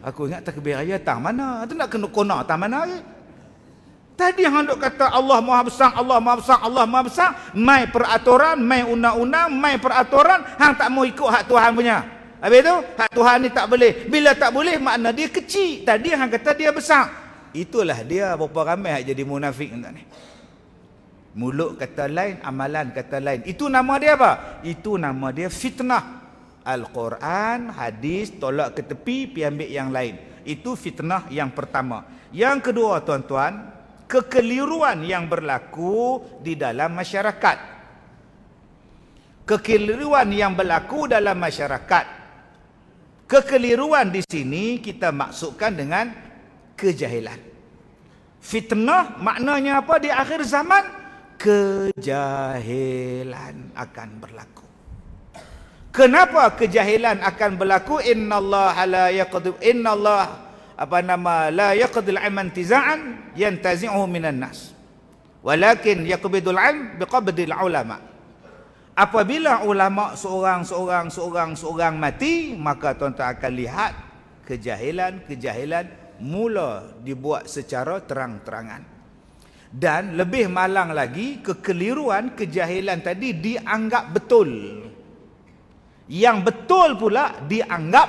aku ingat takbir raya tang mana tu nak kena kena tang mana ke Tadi hang duk kata Allah Maha Besar, Allah Maha Besar, Allah Maha Besar, mai peraturan, mai undang-undang, mai peraturan, hang tak mau ikut hak Tuhan punya. Habis tu, hak Tuhan ni tak boleh. Bila tak boleh, makna dia kecil. Tadi hang kata dia besar. Itulah dia berapa ramai hak jadi munafik tuan ni. Mulut kata lain, amalan kata lain. Itu nama dia apa? Itu nama dia fitnah. Al-Quran, hadis, tolak ke tepi, pi ambil yang lain. Itu fitnah yang pertama. Yang kedua tuan-tuan, kekeliruan yang berlaku di dalam masyarakat. Kekeliruan yang berlaku dalam masyarakat. Kekeliruan di sini kita maksudkan dengan kejahilan. Fitnah maknanya apa di akhir zaman? Kejahilan akan berlaku. Kenapa kejahilan akan berlaku? Inna Allah la yaqdu inna Allah apa nama la yaqdu al-aman tiza'an yantazi'u minan nas. Walakin yaqbidul 'ilm biqabdil ulama'. Apabila ulama seorang seorang seorang seorang mati, maka tuan-tuan akan lihat kejahilan-kejahilan mula dibuat secara terang-terangan. Dan lebih malang lagi kekeliruan kejahilan tadi dianggap betul. Yang betul pula dianggap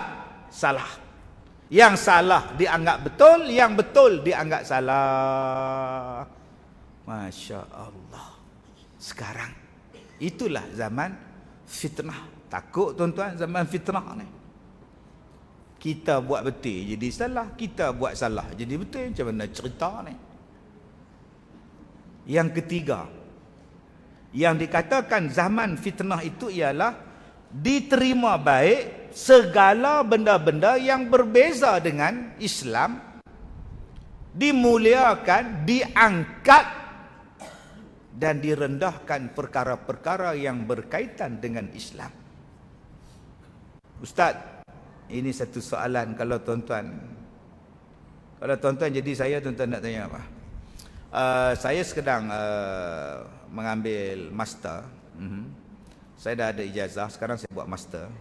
salah. Yang salah dianggap betul, yang betul dianggap salah. Masya Allah. Sekarang Itulah zaman fitnah. Takut tuan-tuan zaman fitnah ni. Kita buat betul jadi salah, kita buat salah jadi betul macam mana cerita ni. Yang ketiga. Yang dikatakan zaman fitnah itu ialah diterima baik segala benda-benda yang berbeza dengan Islam dimuliakan, diangkat dan direndahkan perkara-perkara yang berkaitan dengan Islam. Ustaz, ini satu soalan kalau tuan-tuan. Kalau tuan-tuan jadi saya tuan-tuan nak tanya apa? Uh, saya sedang uh, mengambil master. Uh-huh. Saya dah ada ijazah, sekarang saya buat master.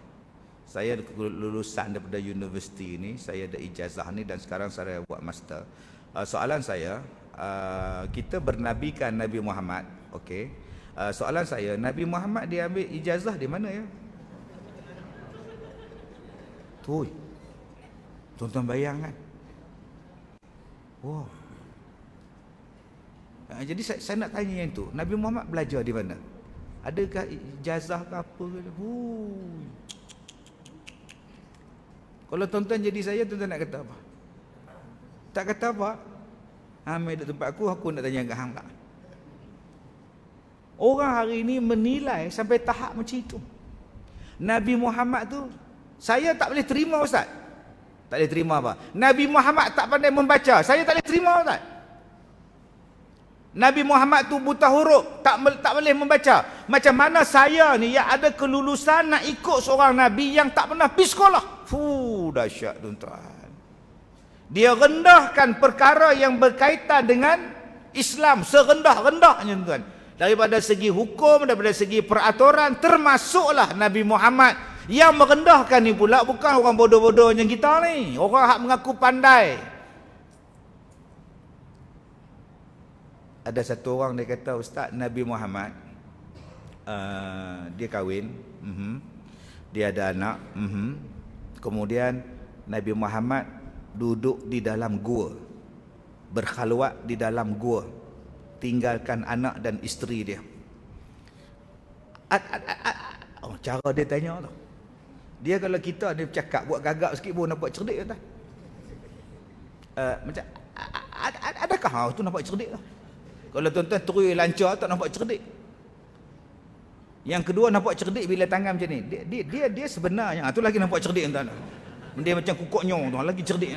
Saya lulusan daripada universiti ini, saya ada ijazah ini dan sekarang saya buat master. Uh, soalan saya, Uh, kita bernabikan Nabi Muhammad okey uh, soalan saya Nabi Muhammad dia ambil ijazah di mana ya tuh tonton tuan bayang kan wow uh, jadi saya, saya nak tanya yang tu Nabi Muhammad belajar di mana adakah ijazah ke apa ke Huy. Kalau tonton, jadi saya, tuan nak kata apa? Tak kata apa? Hang mai tempat aku aku nak tanya ke hang lah. Orang hari ini menilai sampai tahap macam itu. Nabi Muhammad tu saya tak boleh terima ustaz. Tak boleh terima apa? Nabi Muhammad tak pandai membaca. Saya tak boleh terima ustaz. Nabi Muhammad tu buta huruf, tak tak boleh membaca. Macam mana saya ni yang ada kelulusan nak ikut seorang nabi yang tak pernah pergi sekolah? Fu dahsyat tuan-tuan. Dia rendahkan perkara yang berkaitan dengan Islam serendah-rendahnya tuan. Daripada segi hukum, daripada segi peraturan termasuklah Nabi Muhammad yang merendahkan ni pula bukan orang bodoh-bodoh yang kita ni. Orang hak mengaku pandai. Ada satu orang dia kata Ustaz Nabi Muhammad uh, dia kahwin, uh-huh. dia ada anak, uh-huh. kemudian Nabi Muhammad duduk di dalam gua berkhaluat di dalam gua tinggalkan anak dan isteri dia at, at, at, at. oh cara dia tanya tu dia kalau kita ni bercakap buat gagap sikit pun nampak cerdik tu uh, macam at, at, adakah ha, tu nampak cerdik tu kalau tuan-tuan terus lancar tak nampak cerdik yang kedua nampak cerdik bila tangan macam ni dia dia dia, dia sebenarnya ha, tu lagi nampak cerdik tuan-tuan dia macam kukuk nyong tuan lagi cerdik.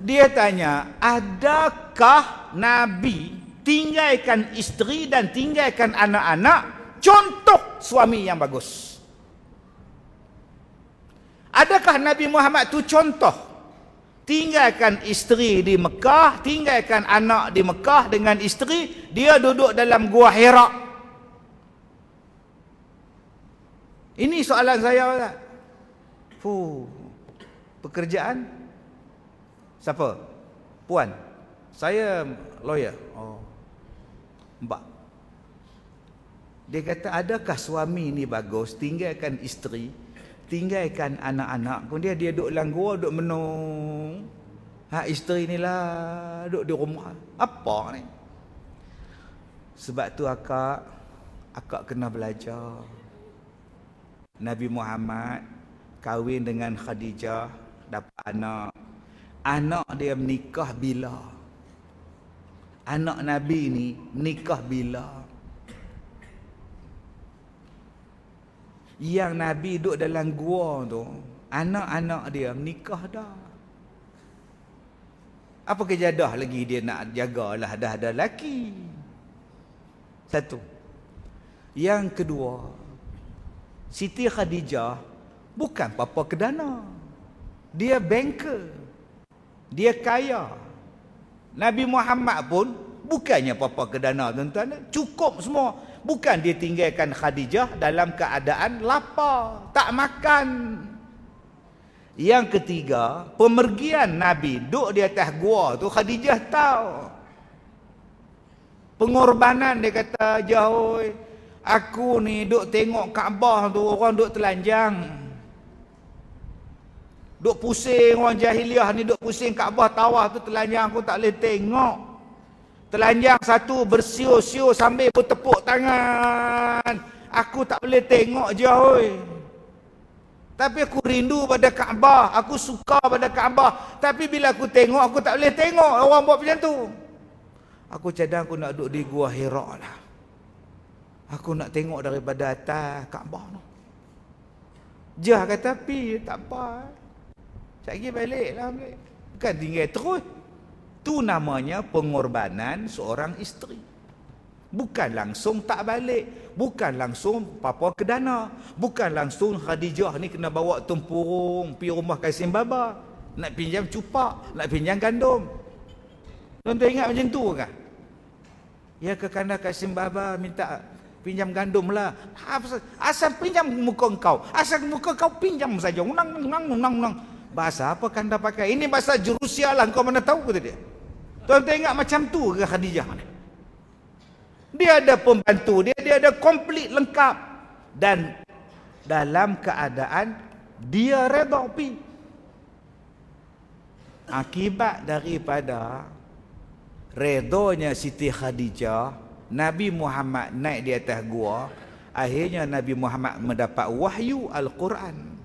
Dia tanya, adakah Nabi tinggalkan isteri dan tinggalkan anak-anak contoh suami yang bagus? Adakah Nabi Muhammad tu contoh tinggalkan isteri di Mekah, tinggalkan anak di Mekah dengan isteri, dia duduk dalam gua Hira. Ini soalan saya. Fu. Pekerjaan siapa? Puan. Saya lawyer. Oh. Mbak. Dia kata adakah suami ni bagus tinggalkan isteri, tinggalkan anak-anak. Kemudian dia dia duk langgua duk menung. Ha isteri ni lah duk di rumah. Apa ni? Sebab tu akak akak kena belajar. Nabi Muhammad kahwin dengan Khadijah dapat anak anak dia menikah bila anak nabi ni menikah bila yang nabi duduk dalam gua tu anak-anak dia menikah dah apa kejadah lagi dia nak jagalah dah ada laki satu yang kedua Siti Khadijah bukan papa kedana. Dia banker. Dia kaya. Nabi Muhammad pun bukannya papa kedana tuan-tuan. Cukup semua. Bukan dia tinggalkan Khadijah dalam keadaan lapar, tak makan. Yang ketiga, pemergian Nabi duduk di atas gua tu Khadijah tahu. Pengorbanan dia kata, "Jauh, aku ni duk tengok Kaabah tu orang duk telanjang." Duk pusing orang jahiliah ni duk pusing Kaabah tawah tu telanjang aku tak boleh tengok. Telanjang satu bersiu-siu sambil bertepuk tangan. Aku tak boleh tengok je oi. Tapi aku rindu pada Kaabah, aku suka pada Kaabah. Tapi bila aku tengok aku tak boleh tengok orang buat macam tu. Aku cadang aku nak duduk di gua Hira lah. Aku nak tengok daripada atas Kaabah tu. Jah kata, pi, tak apa. Eh. Tak pergi balik lah ambil. Bukan tinggal terus. Tu namanya pengorbanan seorang isteri. Bukan langsung tak balik. Bukan langsung papa ke dana. Bukan langsung Khadijah ni kena bawa tempurung pergi rumah Kasim Baba. Nak pinjam cupak. Nak pinjam gandum. Tuan-tuan ingat macam tu kan? Ya ke kanda Kasim Baba minta pinjam gandum lah. Asal, asal pinjam muka kau. Asal muka kau pinjam saja. Unang, unang, unang, unang. Bahasa apa kan anda pakai? Ini bahasa Jerusia lah. Kau mana tahu kata dia? Tuan tengok macam tu ke Khadijah Dia ada pembantu. Dia dia ada komplit lengkap. Dan dalam keadaan dia redha pi. Akibat daripada redonya Siti Khadijah, Nabi Muhammad naik di atas gua, akhirnya Nabi Muhammad mendapat wahyu Al-Quran.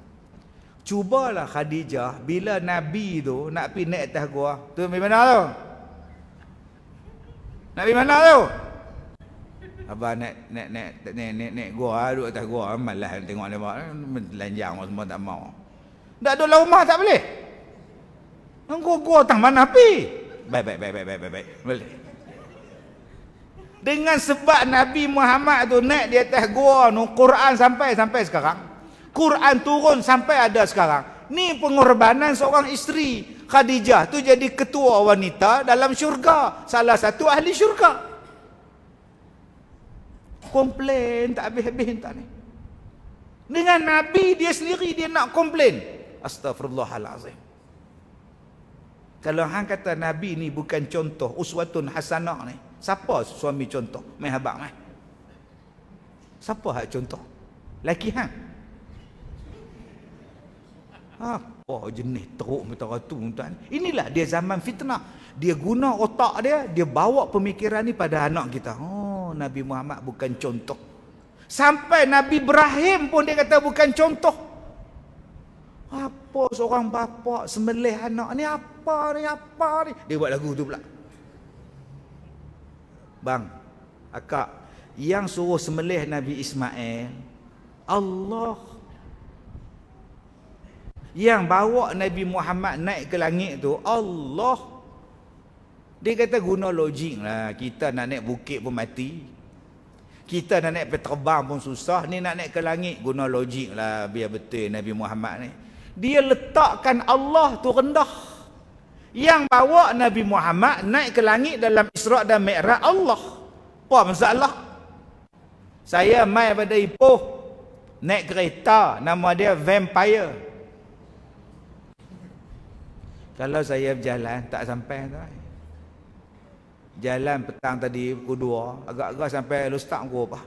Cubalah Khadijah bila Nabi tu nak pergi naik atas gua. Tu pergi mana tu? Nak pergi mana tu? Abah naik naik naik naik naik, naik, naik gua ah, duduk atas gua malas nak tengok dia Telanjang semua tak mau. Tak duduk rumah tak boleh. Engkau gua tang mana pergi? Baik baik baik baik baik baik. Boleh. Dengan sebab Nabi Muhammad tu naik di atas gua, Quran sampai sampai sekarang. Quran turun sampai ada sekarang. Ni pengorbanan seorang isteri. Khadijah tu jadi ketua wanita dalam syurga. Salah satu ahli syurga. Komplain tak habis-habis entah ni. Dengan Nabi dia sendiri dia nak komplain. Astagfirullahalazim. Kalau hang kata Nabi ni bukan contoh uswatun hasanah ni. Siapa suami contoh? Mai habaq mai. Siapa hak contoh? Laki hang. Apa jenis teruk minta ratu tuan? Inilah dia zaman fitnah. Dia guna otak dia, dia bawa pemikiran ni pada anak kita. Oh, Nabi Muhammad bukan contoh. Sampai Nabi Ibrahim pun dia kata bukan contoh. Apa seorang bapa semelih anak ni apa ni apa ni? Dia buat lagu tu pula. Bang, akak yang suruh semelih Nabi Ismail Allah yang bawa Nabi Muhammad naik ke langit tu Allah dia kata guna logik lah kita nak naik bukit pun mati kita nak naik terbang pun susah ni nak naik ke langit guna logik lah biar betul Nabi Muhammad ni dia letakkan Allah tu rendah yang bawa Nabi Muhammad naik ke langit dalam Isra' dan Mi'raj Allah apa masalah saya mai pada Ipoh naik kereta nama dia Vampire kalau saya berjalan tak sampai tu. Eh. Jalan petang tadi pukul 2, agak-agak sampai Lustak aku apa.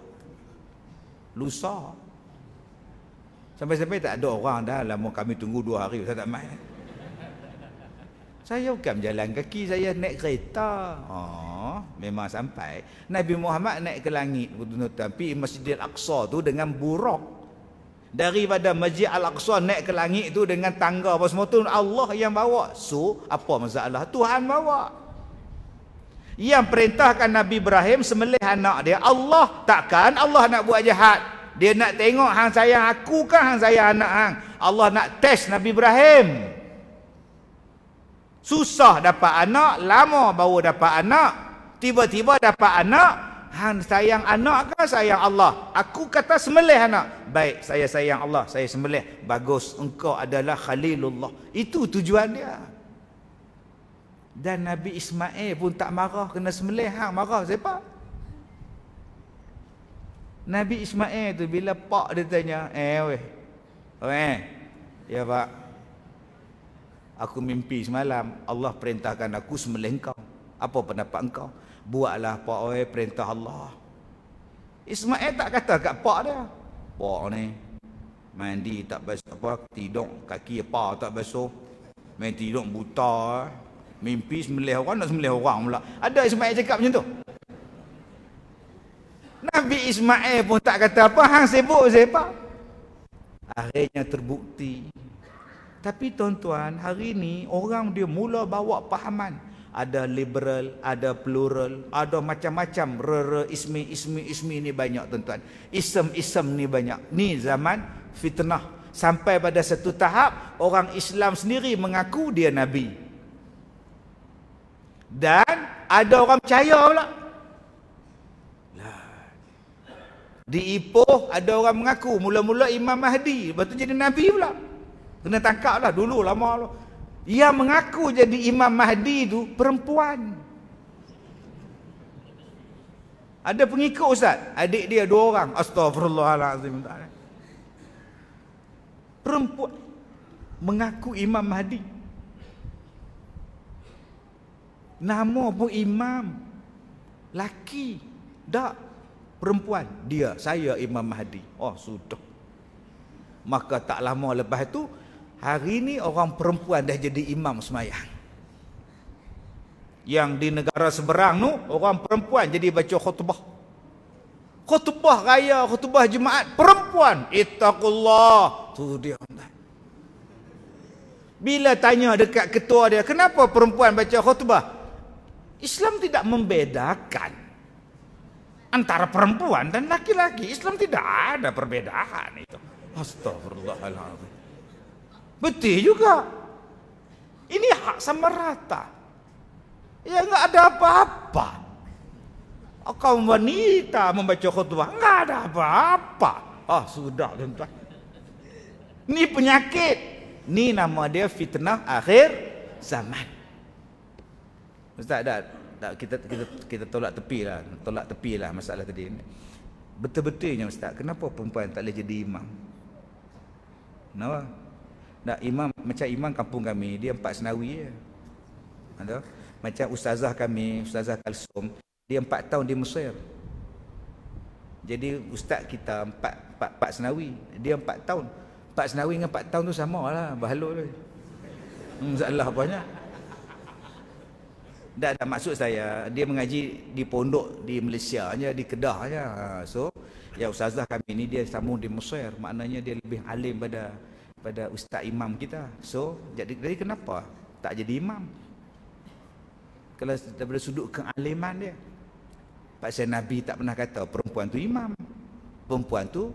Lusa. Sampai-sampai tak ada orang dah lama kami tunggu 2 hari saya tak mai. Saya bukan berjalan kaki, saya naik kereta. Oh, memang sampai. Nabi Muhammad naik ke langit. Tapi Masjidil Aqsa tu dengan buruk daripada Masjid Al-Aqsa naik ke langit tu dengan tangga apa semua tu Allah yang bawa. So, apa masalah? Tuhan bawa. Yang perintahkan Nabi Ibrahim semelih anak dia, Allah takkan Allah nak buat jahat. Dia nak tengok hang sayang aku kan hang sayang anak hang. Allah nak test Nabi Ibrahim. Susah dapat anak, lama baru dapat anak. Tiba-tiba dapat anak, Han sayang anak ke sayang Allah? Aku kata sembelih anak. Baik, saya sayang Allah, saya sembelih. Bagus, engkau adalah khalilullah. Itu tujuan dia. Dan Nabi Ismail pun tak marah kena sembelih. Hang marah siapa? Nabi Ismail tu bila pak dia tanya, "Eh weh. Oh, eh. Ya pak. Aku mimpi semalam Allah perintahkan aku sembelih kau. Apa pendapat engkau?" Buatlah pak oi perintah Allah. Ismail tak kata kat pak dia. Pak ni mandi tak basuh apa, tidur kaki apa tak basuh. Main tidur buta. Mimpi sembelih orang nak sembelih orang pula. Ada Ismail cakap macam tu. Nabi Ismail pun tak kata apa, hang sibuk siapa. Akhirnya terbukti. Tapi tuan-tuan, hari ni orang dia mula bawa pahaman ada liberal, ada plural, ada macam-macam rere ismi ismi ismi ni banyak tuan-tuan. Isem-isem ni banyak. Ni zaman fitnah sampai pada satu tahap orang Islam sendiri mengaku dia nabi. Dan ada orang percaya pula. Lah. Di Ipoh ada orang mengaku mula-mula Imam Mahdi, lepas tu jadi nabi pula. Kena tangkap lah dulu lama lah. Ia mengaku jadi Imam Mahdi itu perempuan. Ada pengikut Ustaz? Adik dia dua orang. Astagfirullahalazim. Perempuan mengaku Imam Mahdi. Nama pun Imam. Laki. Tak. Perempuan. Dia. Saya Imam Mahdi. Oh sudah. Maka tak lama lepas itu Hari ini orang perempuan dah jadi imam semayang. Yang di negara seberang tu, orang perempuan jadi baca khutbah. Khutbah raya, khutbah jemaat, perempuan. Itakullah. Tu dia. Bila tanya dekat ketua dia, kenapa perempuan baca khutbah? Islam tidak membedakan antara perempuan dan laki-laki. Islam tidak ada perbedaan itu. Astagfirullahaladzim. Betul juga. Ini hak sama rata. Ya enggak ada apa-apa. Oh, kaum wanita membaca khutbah enggak ada apa-apa. Ah sudah tuan Ini penyakit. Ini nama dia fitnah akhir zaman. Ustaz dah, dah kita kita kita tolak tepilah, tolak tepilah masalah tadi ini. Betul-betulnya ustaz, kenapa perempuan tak boleh jadi imam? Kenapa? Nak imam macam imam kampung kami dia empat senawi je. Ada? Macam ustazah kami, ustazah Kalsum, dia empat tahun di Mesir. Jadi ustaz kita empat empat, empat senawi, dia empat tahun. Empat senawi dengan empat tahun tu sama lah bahalul tu. Hmm, Masalah banyak. Dah ada maksud saya, dia mengaji di pondok di Malaysia aja, di Kedah aja. Ha, so, ya ustazah kami ni dia sambung di Mesir, maknanya dia lebih alim pada pada ustaz imam kita. So, jadi, jadi kenapa tak jadi imam? Kalau daripada sudut kealiman dia. Pasal Nabi tak pernah kata perempuan tu imam. Perempuan tu,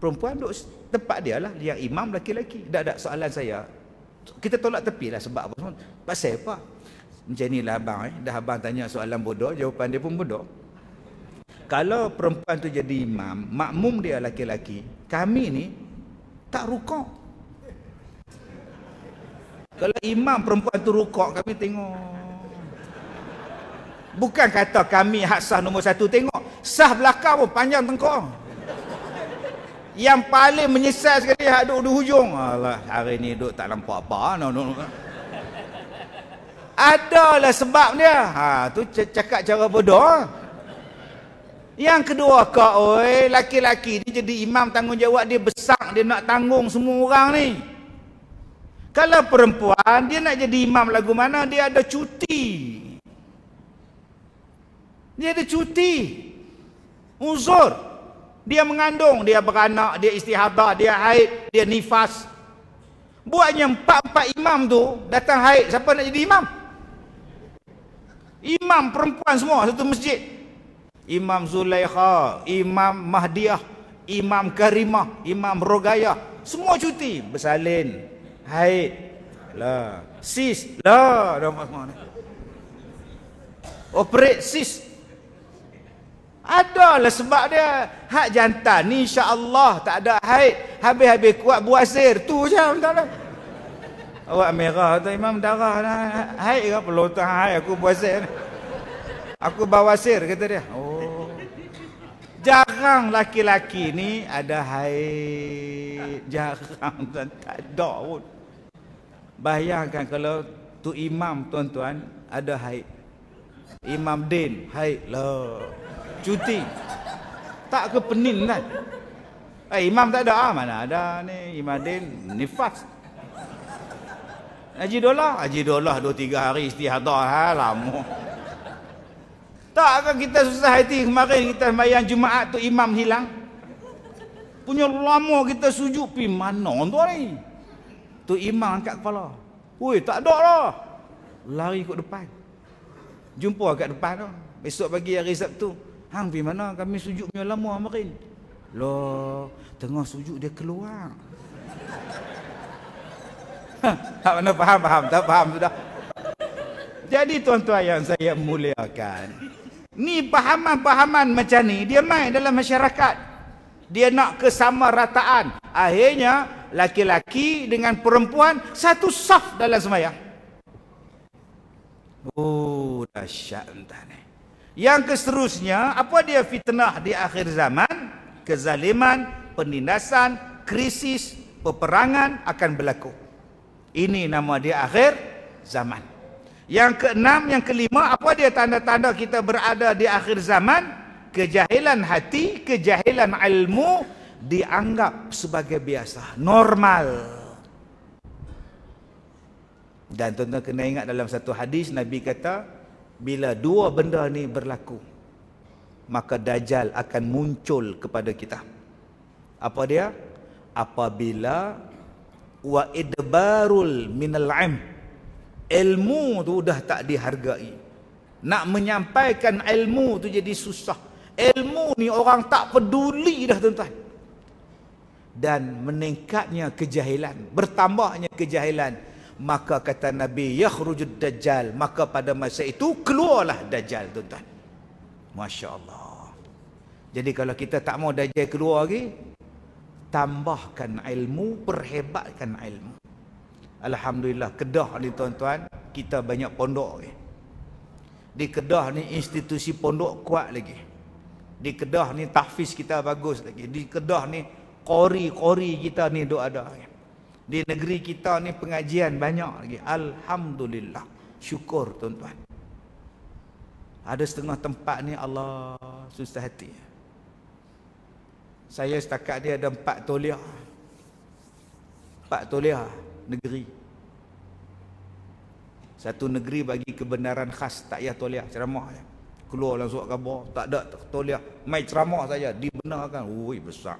perempuan duduk tempat dia lah. Yang imam laki-laki. Tak ada soalan saya. Kita tolak tepi lah sebab apa semua. Pasal apa? Macam ni lah abang eh. Dah abang tanya soalan bodoh, jawapan dia pun bodoh. Kalau perempuan tu jadi imam, makmum dia laki-laki, kami ni tak rukuk. Kalau imam perempuan tu rukuk kami tengok. Bukan kata kami hak sah nombor satu tengok. Sah belakang pun panjang tengkor. Yang paling menyesal sekali hak duduk di hujung. Alah, hari ni duduk tak nampak apa. No, no, no. Adalah sebab dia. Ha, tu cakap cara bodoh. Ha. Yang kedua kak oi, laki-laki dia jadi imam tanggungjawab dia besar, dia nak tanggung semua orang ni. Kalau perempuan dia nak jadi imam lagu mana dia ada cuti. Dia ada cuti. Uzur. Dia mengandung, dia beranak, dia istihadah, dia haid, dia nifas. Buatnya empat-empat imam tu datang haid, siapa nak jadi imam? Imam perempuan semua satu masjid. Imam Zulaikha, Imam Mahdiah, Imam Karimah, Imam Rogayah, semua cuti bersalin. Hai, Lah, sis. Lah, dah macam mana? Operate sis. Adalah sebab dia hak jantan ni insya-Allah tak ada haid. Habis-habis kuat buasir tu je entahlah. Awak merah tu imam darah dah. Haid ke perlu tu haid aku buasir. Aku bawasir kata dia. Oh. Jarang laki-laki ni ada haid. Jarang tuan. Tak ada pun. Bayangkan kalau tu imam tuan-tuan ada haid. Imam Din haid lah. Cuti. Tak ke penin kan? Eh, imam tak ada. Ah, mana ada ni. Imam Din nifas. Haji Dolah. Haji Dolah dua tiga hari istihadah. Ha, lama. Takkan kita susah hati kemarin kita sembahyang Jumaat tu imam hilang? Punya lama kita sujud pi mana tu hari? Tu imam angkat kepala. Woi, tak ada lah. Lari ikut depan. Jumpa kat depan tu. Besok pagi hari Sabtu. Hang pi mana kami sujud punya lama kemarin? Loh, tengah sujud dia keluar. tak mana faham, faham. Tak faham sudah. Jadi tuan-tuan yang saya muliakan. Ni pahaman-pahaman macam ni dia main dalam masyarakat. Dia nak kesamarataan. Akhirnya laki-laki dengan perempuan satu saf dalam semayang. Oh, dahsyat entah ni. Yang keseterusnya, apa dia fitnah di akhir zaman? Kezaliman, penindasan, krisis, peperangan akan berlaku. Ini nama dia akhir zaman. Yang keenam, yang kelima, apa dia tanda-tanda kita berada di akhir zaman? Kejahilan hati, kejahilan ilmu dianggap sebagai biasa, normal. Dan tuan-tuan kena ingat dalam satu hadis Nabi kata bila dua benda ni berlaku maka dajjal akan muncul kepada kita. Apa dia? Apabila wa idbarul minal imp ilmu tu dah tak dihargai nak menyampaikan ilmu tu jadi susah ilmu ni orang tak peduli dah tuan-tuan dan meningkatnya kejahilan bertambahnya kejahilan maka kata nabi yakhrujud dajjal maka pada masa itu keluarlah dajjal tuan-tuan masya-Allah jadi kalau kita tak mau dajjal keluar lagi tambahkan ilmu perhebatkan ilmu Alhamdulillah Kedah ni tuan-tuan Kita banyak pondok ni Di Kedah ni institusi pondok kuat lagi Di Kedah ni tahfiz kita bagus lagi Di Kedah ni kori-kori kita ni doa ada Di negeri kita ni pengajian banyak lagi Alhamdulillah Syukur tuan-tuan Ada setengah tempat ni Allah susah hati Saya setakat dia ada empat toliah Empat toliah negeri satu negeri bagi kebenaran khas tak payah toliah ceramah je keluar langsung khabar tak ada toliah mai ceramah saja dibenarkan oi besar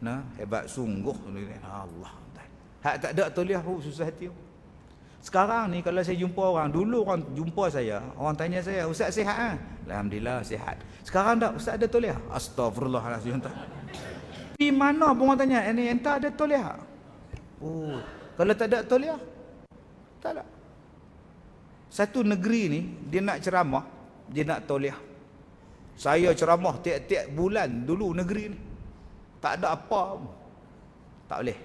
nah hebat sungguh Allah hak tak ada toliah oh, susah hati sekarang ni kalau saya jumpa orang dulu orang jumpa saya orang tanya saya ustaz sihat ah ha? alhamdulillah sihat sekarang dah ustaz ada toliah astagfirullahalazim tak di mana pun orang tanya ini entah ada toliah Oh, kalau tak ada toliah, ya? tak ada. Satu negeri ni, dia nak ceramah, dia nak toliah. Ya. Saya ceramah tiap-tiap bulan dulu negeri ni. Tak ada apa. Tak boleh.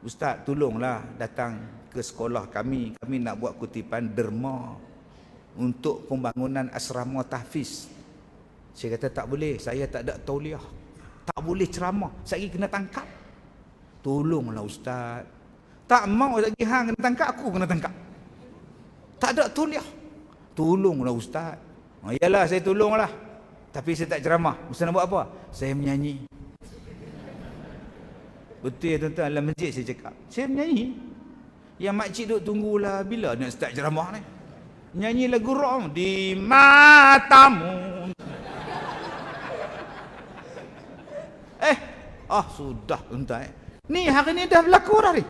Ustaz, tolonglah datang ke sekolah kami. Kami nak buat kutipan derma untuk pembangunan asrama tahfiz. Saya kata tak boleh. Saya tak ada toliah, ya. Tak boleh ceramah. Saya kena tangkap. Tolonglah ustaz. Tak mau lagi hang kena tangkap aku kena tangkap. Tak ada tuliah. Tolonglah ustaz. Oh, ha, yalah saya tolonglah. Tapi saya tak ceramah. Ustaz nak buat apa? Saya menyanyi. Betul ya tuan-tuan dalam masjid saya cakap. Saya menyanyi. Yang makcik duk tunggulah bila nak start ceramah ni. Nyanyi lagu rock di matamu. eh, ah sudah tuan-tuan. Eh. Ni hari ni dah berlaku dah ni.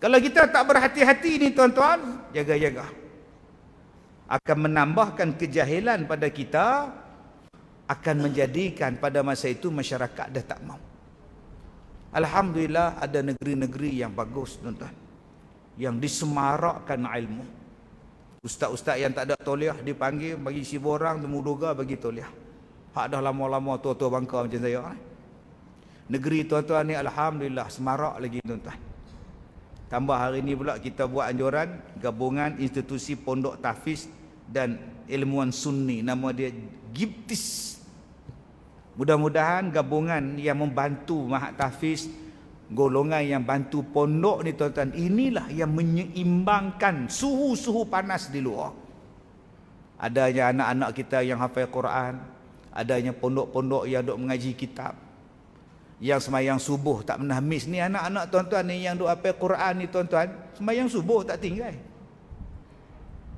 Kalau kita tak berhati-hati ni tuan-tuan, jaga-jaga. Akan menambahkan kejahilan pada kita, akan menjadikan pada masa itu masyarakat dah tak mau. Alhamdulillah ada negeri-negeri yang bagus tuan-tuan. Yang disemarakkan ilmu. Ustaz-ustaz yang tak ada toliah dipanggil bagi si orang, temuduga bagi toliah. Hak dah lama-lama tua-tua bangka macam saya. Eh? Negeri tuan-tuan ni Alhamdulillah semarak lagi tuan-tuan. Tambah hari ni pula kita buat anjuran gabungan institusi pondok tafiz dan ilmuwan sunni nama dia Giptis. Mudah-mudahan gabungan yang membantu mahat tafiz golongan yang bantu pondok ni tuan-tuan inilah yang menyeimbangkan suhu-suhu panas di luar. Adanya anak-anak kita yang hafal Quran, adanya pondok-pondok yang dok mengaji kitab, yang semayang subuh tak pernah miss ni anak-anak tuan-tuan ni yang doa pakai Quran ni tuan-tuan semayang subuh tak tinggal kan?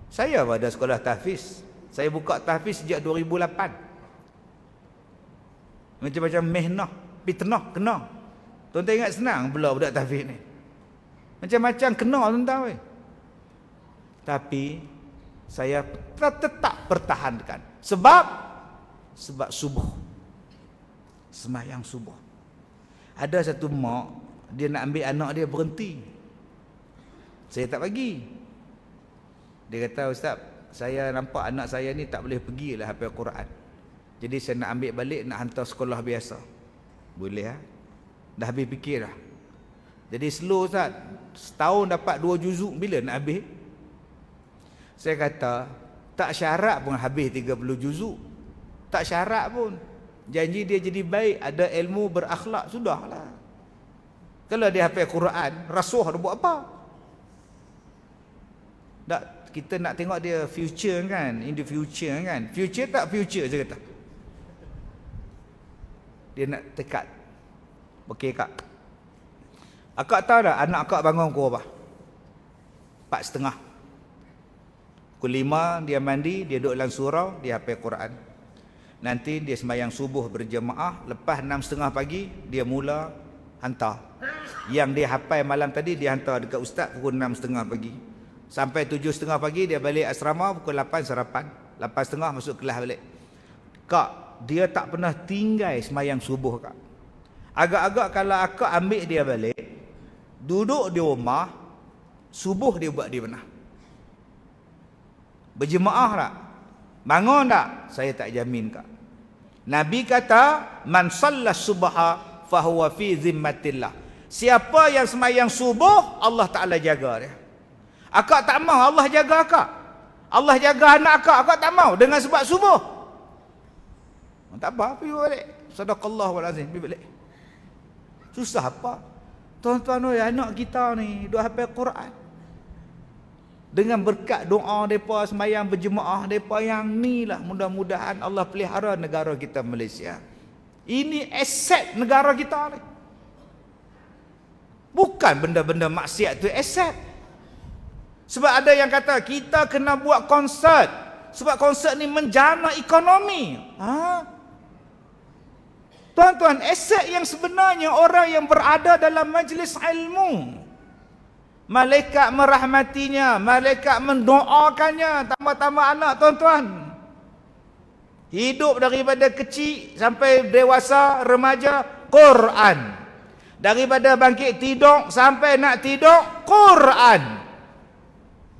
saya pada sekolah tahfiz saya buka tahfiz sejak 2008 macam-macam mehnah pitnah kena tuan-tuan ingat senang pula budak tahfiz ni macam-macam kena tuan-tuan weh. tapi saya tetap pertahankan sebab sebab subuh semayang subuh ada satu mak Dia nak ambil anak dia berhenti Saya tak pergi Dia kata Ustaz Saya nampak anak saya ni tak boleh pergi lah Hapai Quran Jadi saya nak ambil balik Nak hantar sekolah biasa Boleh lah ha? Dah habis fikir lah Jadi slow Ustaz Setahun dapat dua juzuk Bila nak habis Saya kata Tak syarat pun habis 30 juzuk Tak syarat pun Janji dia jadi baik Ada ilmu berakhlak Sudahlah Kalau dia hafal Quran Rasuah dia buat apa Tak kita nak tengok dia future kan in the future kan future tak future saya kata dia nak tekat okey kak akak tahu tak anak akak bangun pukul apa empat setengah kulima dia mandi dia duduk dalam surau dia hafal Quran Nanti dia semayang subuh berjemaah Lepas enam setengah pagi Dia mula hantar Yang dia hafal malam tadi Dia hantar dekat ustaz pukul enam setengah pagi Sampai tujuh setengah pagi Dia balik asrama pukul lapan sarapan Lapan setengah masuk kelas balik Kak, dia tak pernah tinggal semayang subuh kak Agak-agak kalau akak ambil dia balik Duduk di rumah Subuh dia buat dia pernah Berjemaah tak? Bangun tak? Saya tak jamin kak Nabi kata man salla subha fahuwa fi zimmatillah. Siapa yang semayang subuh Allah Taala jaga dia. Akak tak mau Allah jaga akak. Allah jaga anak akak, akak tak mau dengan sebab subuh. Oh, tak apa, pergi balik. Sadaqallah wal azim, pergi balik. Susah apa? Tuan-tuan oi, anak kita ni dah hafal Quran dengan berkat doa mereka semayang berjemaah mereka yang ni lah mudah-mudahan Allah pelihara negara kita Malaysia ini aset negara kita ni bukan benda-benda maksiat tu aset sebab ada yang kata kita kena buat konsert sebab konsert ni menjana ekonomi ha? tuan-tuan aset yang sebenarnya orang yang berada dalam majlis ilmu Malaikat merahmatinya, malaikat mendoakannya, tambah-tambah anak tuan-tuan. Hidup daripada kecil sampai dewasa, remaja, Quran. Daripada bangkit tidur sampai nak tidur, Quran.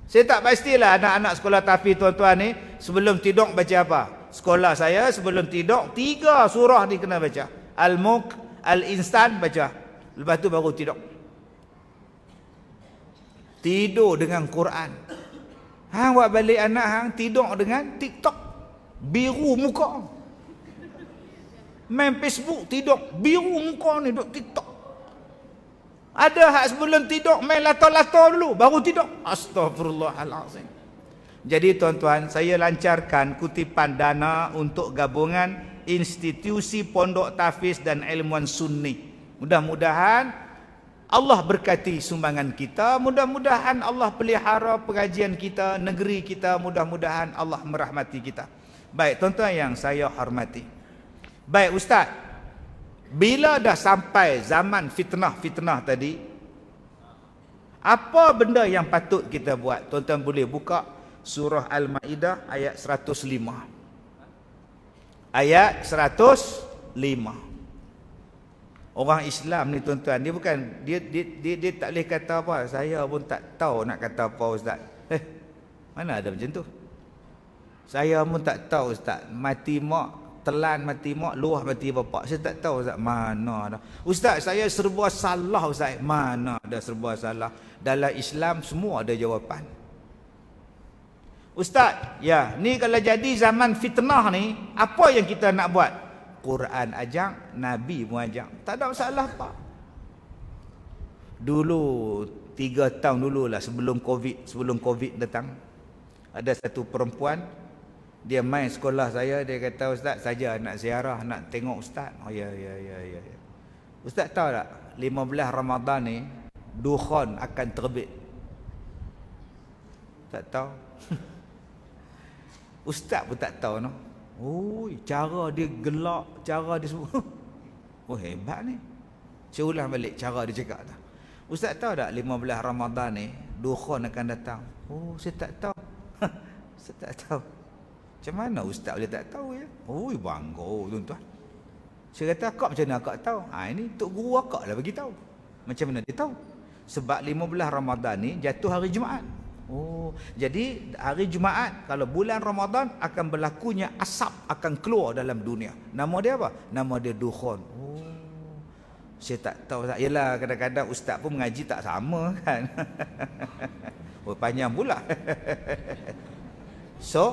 Saya tak pastilah anak-anak sekolah tapi tuan-tuan ni sebelum tidur baca apa. Sekolah saya sebelum tidur, tiga surah ni kena baca. Al-Muq, Al-Instan baca. Lepas tu baru tidur. Tidur dengan Quran. Hang buat balik anak hang tidur dengan TikTok. Biru muka. Main Facebook tidur biru muka ni dok TikTok. Ada hak sebelum tidur main lato-lato dulu baru tidur. Astagfirullahalazim. Jadi tuan-tuan, saya lancarkan kutipan dana untuk gabungan institusi Pondok Tafiz dan Ilmuan Sunni. Mudah-mudahan Allah berkati sumbangan kita mudah-mudahan Allah pelihara pengajian kita negeri kita mudah-mudahan Allah merahmati kita baik tuan-tuan yang saya hormati baik ustaz bila dah sampai zaman fitnah-fitnah tadi apa benda yang patut kita buat tuan-tuan boleh buka surah al-maidah ayat 105 ayat 105 orang Islam ni tuan-tuan dia bukan dia, dia dia dia tak boleh kata apa saya pun tak tahu nak kata apa ustaz eh mana ada macam tu saya pun tak tahu ustaz mati mak telan mati mak luah mati bapa saya tak tahu ustaz mana dah ustaz saya serba salah ustaz mana ada serba salah dalam Islam semua ada jawapan ustaz ya ni kalau jadi zaman fitnah ni apa yang kita nak buat Quran ajak, Nabi pun ajak. Tak ada masalah pak. Dulu tiga tahun dulu lah sebelum Covid, sebelum Covid datang, ada satu perempuan dia main sekolah saya dia kata ustaz saja nak ziarah nak tengok ustaz. Oh ya ya ya ya. ya. Ustaz tahu tak 15 Ramadhan ni dukhon akan terbit. Tak tahu. ustaz pun tak tahu no? Ui, cara dia gelak, cara dia semua. oh, hebat ni. Saya ulang balik cara dia cakap tu. Ustaz tahu tak 15 Ramadan ni, Dukhan akan datang? Oh, saya tak tahu. saya tak tahu. Macam mana Ustaz boleh tak tahu ya? Oh bangga tuan-tuan. Saya kata, akak macam mana akak tahu? Ha, ini Tok Guru akak lah bagi tahu. Macam mana dia tahu? Sebab 15 Ramadan ni jatuh hari Jumaat. Oh, jadi hari Jumaat kalau bulan Ramadan akan berlakunya asap akan keluar dalam dunia. Nama dia apa? Nama dia dukhon. Oh. Saya tak tahu tak. Yalah kadang-kadang ustaz pun mengaji tak sama kan. oh, panjang pula. so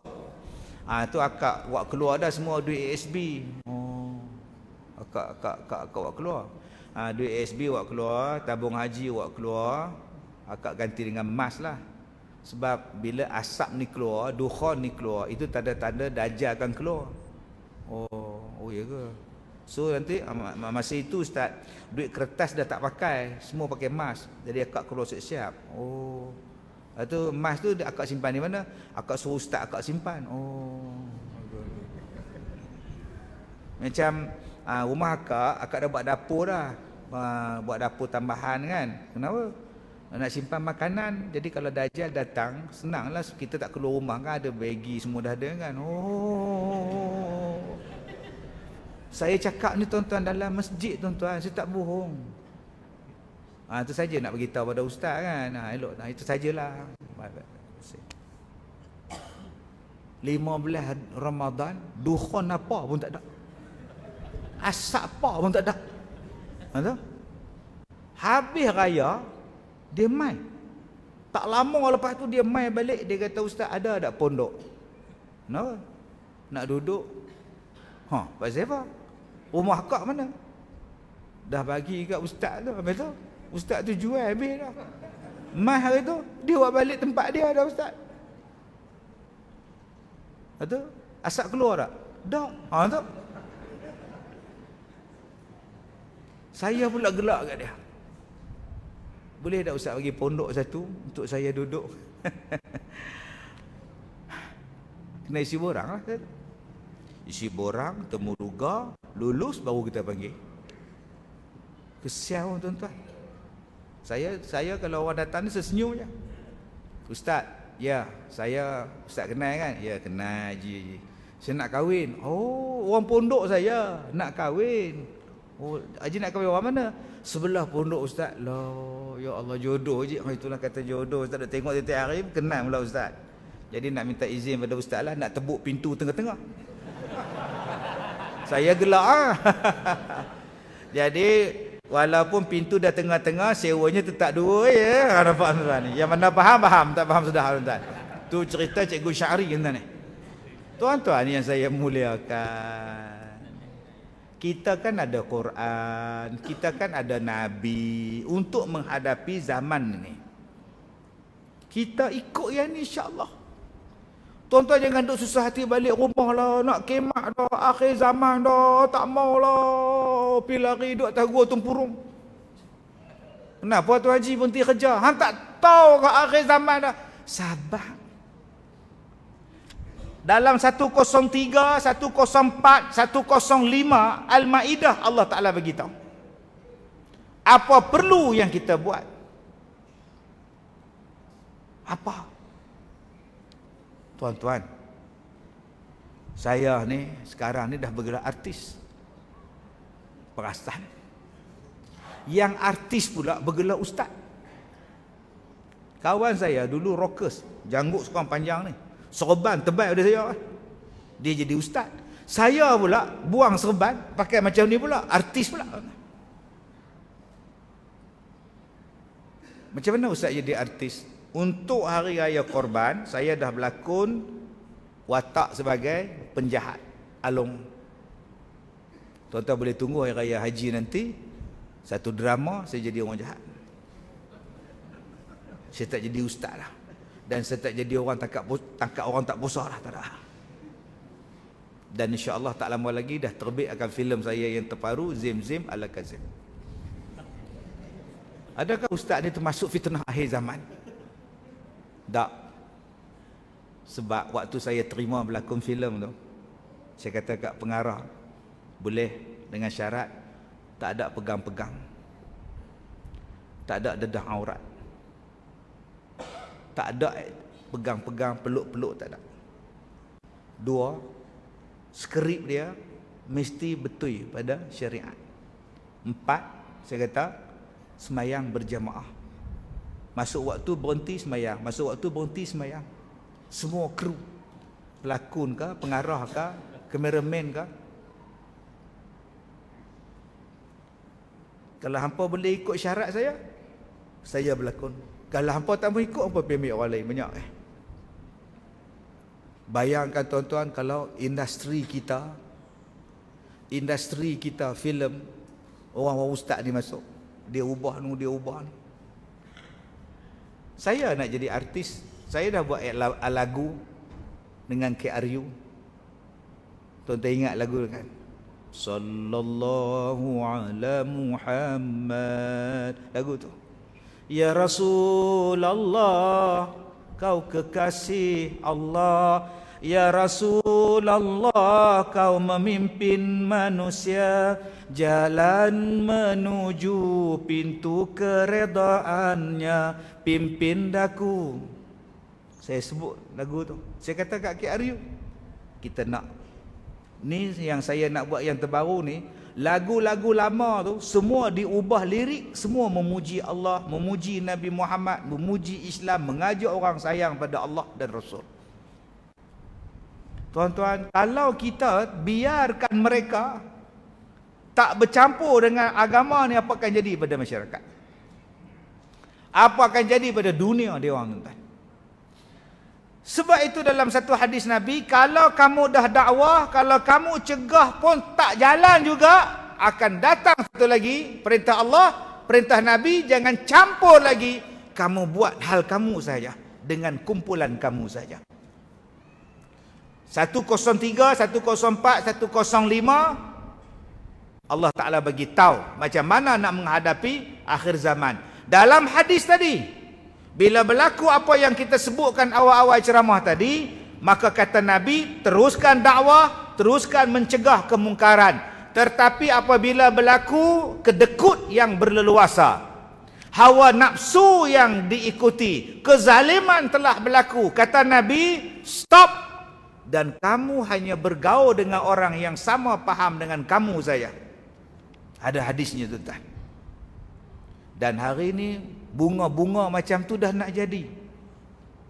ah tu akak buat keluar dah semua duit ASB. Oh. Akak akak akak, akak buat keluar. Ah duit ASB buat keluar, tabung haji buat keluar. Akak ganti dengan emas lah. Sebab bila asap ni keluar, dukhan ni keluar, itu tanda-tanda dajjal akan keluar. Oh, oh ya ke? So nanti ah, masa itu ustaz duit kertas dah tak pakai, semua pakai emas. Jadi akak keluar siap. -siap. Oh. Lepas tu emas tu akak simpan di mana? Akak suruh ustaz akak simpan. Oh. Macam ah, rumah akak, akak dah buat dapur dah. Ah, buat dapur tambahan kan. Kenapa? Nak simpan makanan Jadi kalau dajjal datang Senanglah kita tak keluar rumah kan Ada bagi semua dah ada kan oh, oh, oh, oh. Saya cakap ni tuan-tuan dalam masjid tuan-tuan Saya tak bohong ha, Itu saja nak beritahu pada ustaz kan ha, elok, nah ha, Itu sajalah 15 Ramadan Dukhon apa pun tak ada Asap apa pun tak ada ha, Habis raya dia mai. Tak lama lepas tu dia mai balik dia kata ustaz ada dak pondok? No. Nak duduk. Ha, Pak Zeva. Rumah kak mana? Dah bagi kat ustaz tu. Apa tu? Ustaz tu jual habis dah. Mai hari tu dia buat balik tempat dia dah ustaz. Ada? Asap keluar tak? Tak. Ha tu. Saya pula gelak kat dia. Boleh tak Ustaz bagi pondok satu untuk saya duduk? Kena isi borang lah. Isi borang, temu ruga, lulus baru kita panggil. Kesian orang tuan-tuan. Saya, saya kalau orang datang ni sesenyum je. Ustaz, ya saya Ustaz kenal kan? Ya kenal je. Saya nak kahwin. Oh, orang pondok saya nak kahwin. Oh, Haji nak kahwin orang mana? Sebelah pondok ustaz. Loh, ya Allah jodoh je. Oh, itulah kata jodoh. Ustaz dah tengok tiap hari, kenal pula ustaz. Jadi nak minta izin pada ustaz lah, nak tebuk pintu tengah-tengah. Saya gelak ah. Jadi walaupun pintu dah tengah-tengah, sewanya tetap dua ya. Ha nampak tuan ni. Yang mana faham faham, tak faham sudah tuan. Tu cerita cikgu syar'i tuan ni. Tuan-tuan yang saya muliakan kita kan ada Quran, kita kan ada Nabi untuk menghadapi zaman ini. Kita ikut yang ni insyaAllah. Tuan-tuan jangan duduk susah hati balik rumah lah. Nak kemak dah. Akhir zaman dah. Tak mau lah. Pergi lari duduk atas gua tumpurung. Kenapa Tuan Haji berhenti kerja? Han tak tahu ke akhir zaman dah. Sabar dalam 103, 104, 105 Al-Maidah Allah Taala bagi Apa perlu yang kita buat? Apa? Tuan-tuan. Saya ni sekarang ni dah bergerak artis. Perasan. Yang artis pula bergerak ustaz. Kawan saya dulu rockers, janggut sekarang panjang ni. Serban tebal pada saya. Dia jadi ustaz. Saya pula buang serban pakai macam ni pula, artis pula. Macam mana ustaz jadi artis? Untuk hari raya korban, saya dah berlakon watak sebagai penjahat alung. Tuan-tuan boleh tunggu hari raya haji nanti. Satu drama saya jadi orang jahat. Saya tak jadi ustaz lah dan saya tak jadi orang tangkap tangkap orang tak bosah lah tak ada. Dan insya-Allah tak lama lagi dah terbit akan filem saya yang terbaru Zim Zim Ala Kazim. Adakah ustaz ni termasuk fitnah akhir zaman? Tak. Sebab waktu saya terima berlakon filem tu, saya kata kat pengarah, boleh dengan syarat tak ada pegang-pegang. Tak ada dedah aurat tak ada eh, pegang-pegang peluk-peluk tak ada dua skrip dia mesti betul pada syariat empat saya kata semayang berjamaah masuk waktu berhenti semayang masuk waktu berhenti semayang semua kru pelakon ke pengarah ke kameramen ke kalau hampa boleh ikut syarat saya saya berlakon kalau hampa tak mau ikut apa pergi orang lain banyak eh. Bayangkan tuan-tuan kalau industri kita industri kita filem orang-orang ustaz ni masuk. Dia ubah ni, dia ubah ni. Saya nak jadi artis. Saya dah buat lagu dengan KRU. Tuan-tuan ingat lagu kan? Sallallahu ala Muhammad. Lagu tu. Ya Rasul Allah kau kekasih Allah Ya Rasul Allah kau memimpin manusia Jalan menuju pintu keredaannya Pimpin daku Saya sebut lagu tu Saya kata kat KRU Kita nak Ni yang saya nak buat yang terbaru ni lagu-lagu lama tu semua diubah lirik semua memuji Allah memuji Nabi Muhammad memuji Islam mengajak orang sayang pada Allah dan Rasul Tuan-tuan kalau kita biarkan mereka tak bercampur dengan agama ni apa akan jadi pada masyarakat apa akan jadi pada dunia dia orang tuan sebab itu dalam satu hadis Nabi, kalau kamu dah dakwah, kalau kamu cegah pun tak jalan juga, akan datang satu lagi perintah Allah, perintah Nabi jangan campur lagi kamu buat hal kamu saja dengan kumpulan kamu saja. 103, 104, 105 Allah Taala bagi tahu macam mana nak menghadapi akhir zaman. Dalam hadis tadi, bila berlaku apa yang kita sebutkan awal-awal ceramah tadi, maka kata Nabi, teruskan dakwah, teruskan mencegah kemungkaran. Tetapi apabila berlaku kedekut yang berleluasa, hawa nafsu yang diikuti, kezaliman telah berlaku, kata Nabi, stop dan kamu hanya bergaul dengan orang yang sama faham dengan kamu saya. Ada hadisnya tuan-tuan. Dan hari ini bunga-bunga macam tu dah nak jadi.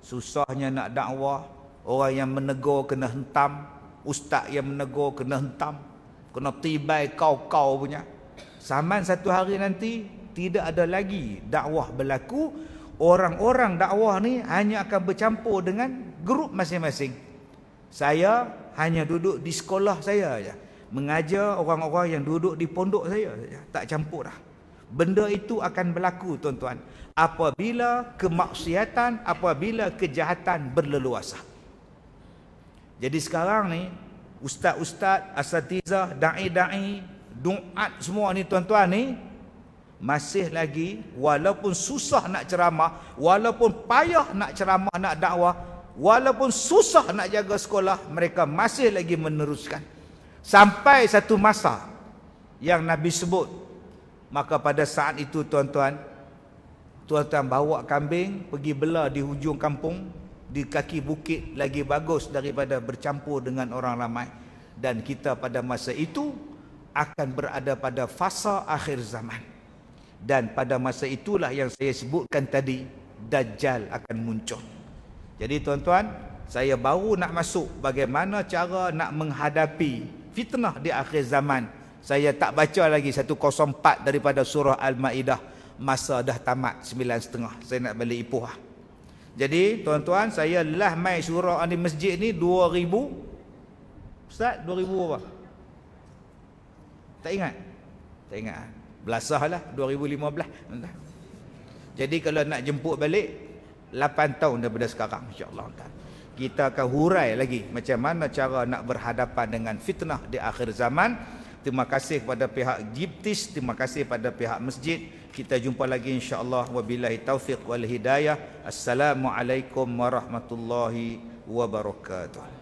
Susahnya nak dakwah. Orang yang menegur kena hentam. Ustaz yang menegur kena hentam. Kena tibai kau-kau punya. Saman satu hari nanti tidak ada lagi dakwah berlaku. Orang-orang dakwah ni hanya akan bercampur dengan grup masing-masing. Saya hanya duduk di sekolah saya saja. Mengajar orang-orang yang duduk di pondok saya. Tak campur dah. Benda itu akan berlaku tuan-tuan Apabila kemaksiatan, apabila kejahatan berleluasa Jadi sekarang ni Ustaz-ustaz, asatiza, da'i-da'i Duat semua ni tuan-tuan ni Masih lagi Walaupun susah nak ceramah Walaupun payah nak ceramah, nak dakwah Walaupun susah nak jaga sekolah Mereka masih lagi meneruskan Sampai satu masa Yang Nabi sebut Maka pada saat itu tuan-tuan Tuan-tuan bawa kambing pergi bela di hujung kampung Di kaki bukit lagi bagus daripada bercampur dengan orang ramai Dan kita pada masa itu akan berada pada fasa akhir zaman Dan pada masa itulah yang saya sebutkan tadi Dajjal akan muncul Jadi tuan-tuan saya baru nak masuk bagaimana cara nak menghadapi fitnah di akhir zaman saya tak baca lagi 104 daripada surah Al-Ma'idah masa dah tamat 9.30 saya nak balik Ipoh lah. jadi tuan-tuan saya lah mai surah di masjid ni 2000 Ustaz 2000 apa? tak ingat? tak ingat ah. belasah lah 2015 jadi kalau nak jemput balik 8 tahun daripada sekarang insyaAllah kita akan hurai lagi macam mana cara nak berhadapan dengan fitnah di akhir zaman terima kasih kepada pihak Giptis, terima kasih kepada pihak masjid. Kita jumpa lagi insya-Allah wabillahi taufik wal hidayah. Assalamualaikum warahmatullahi wabarakatuh.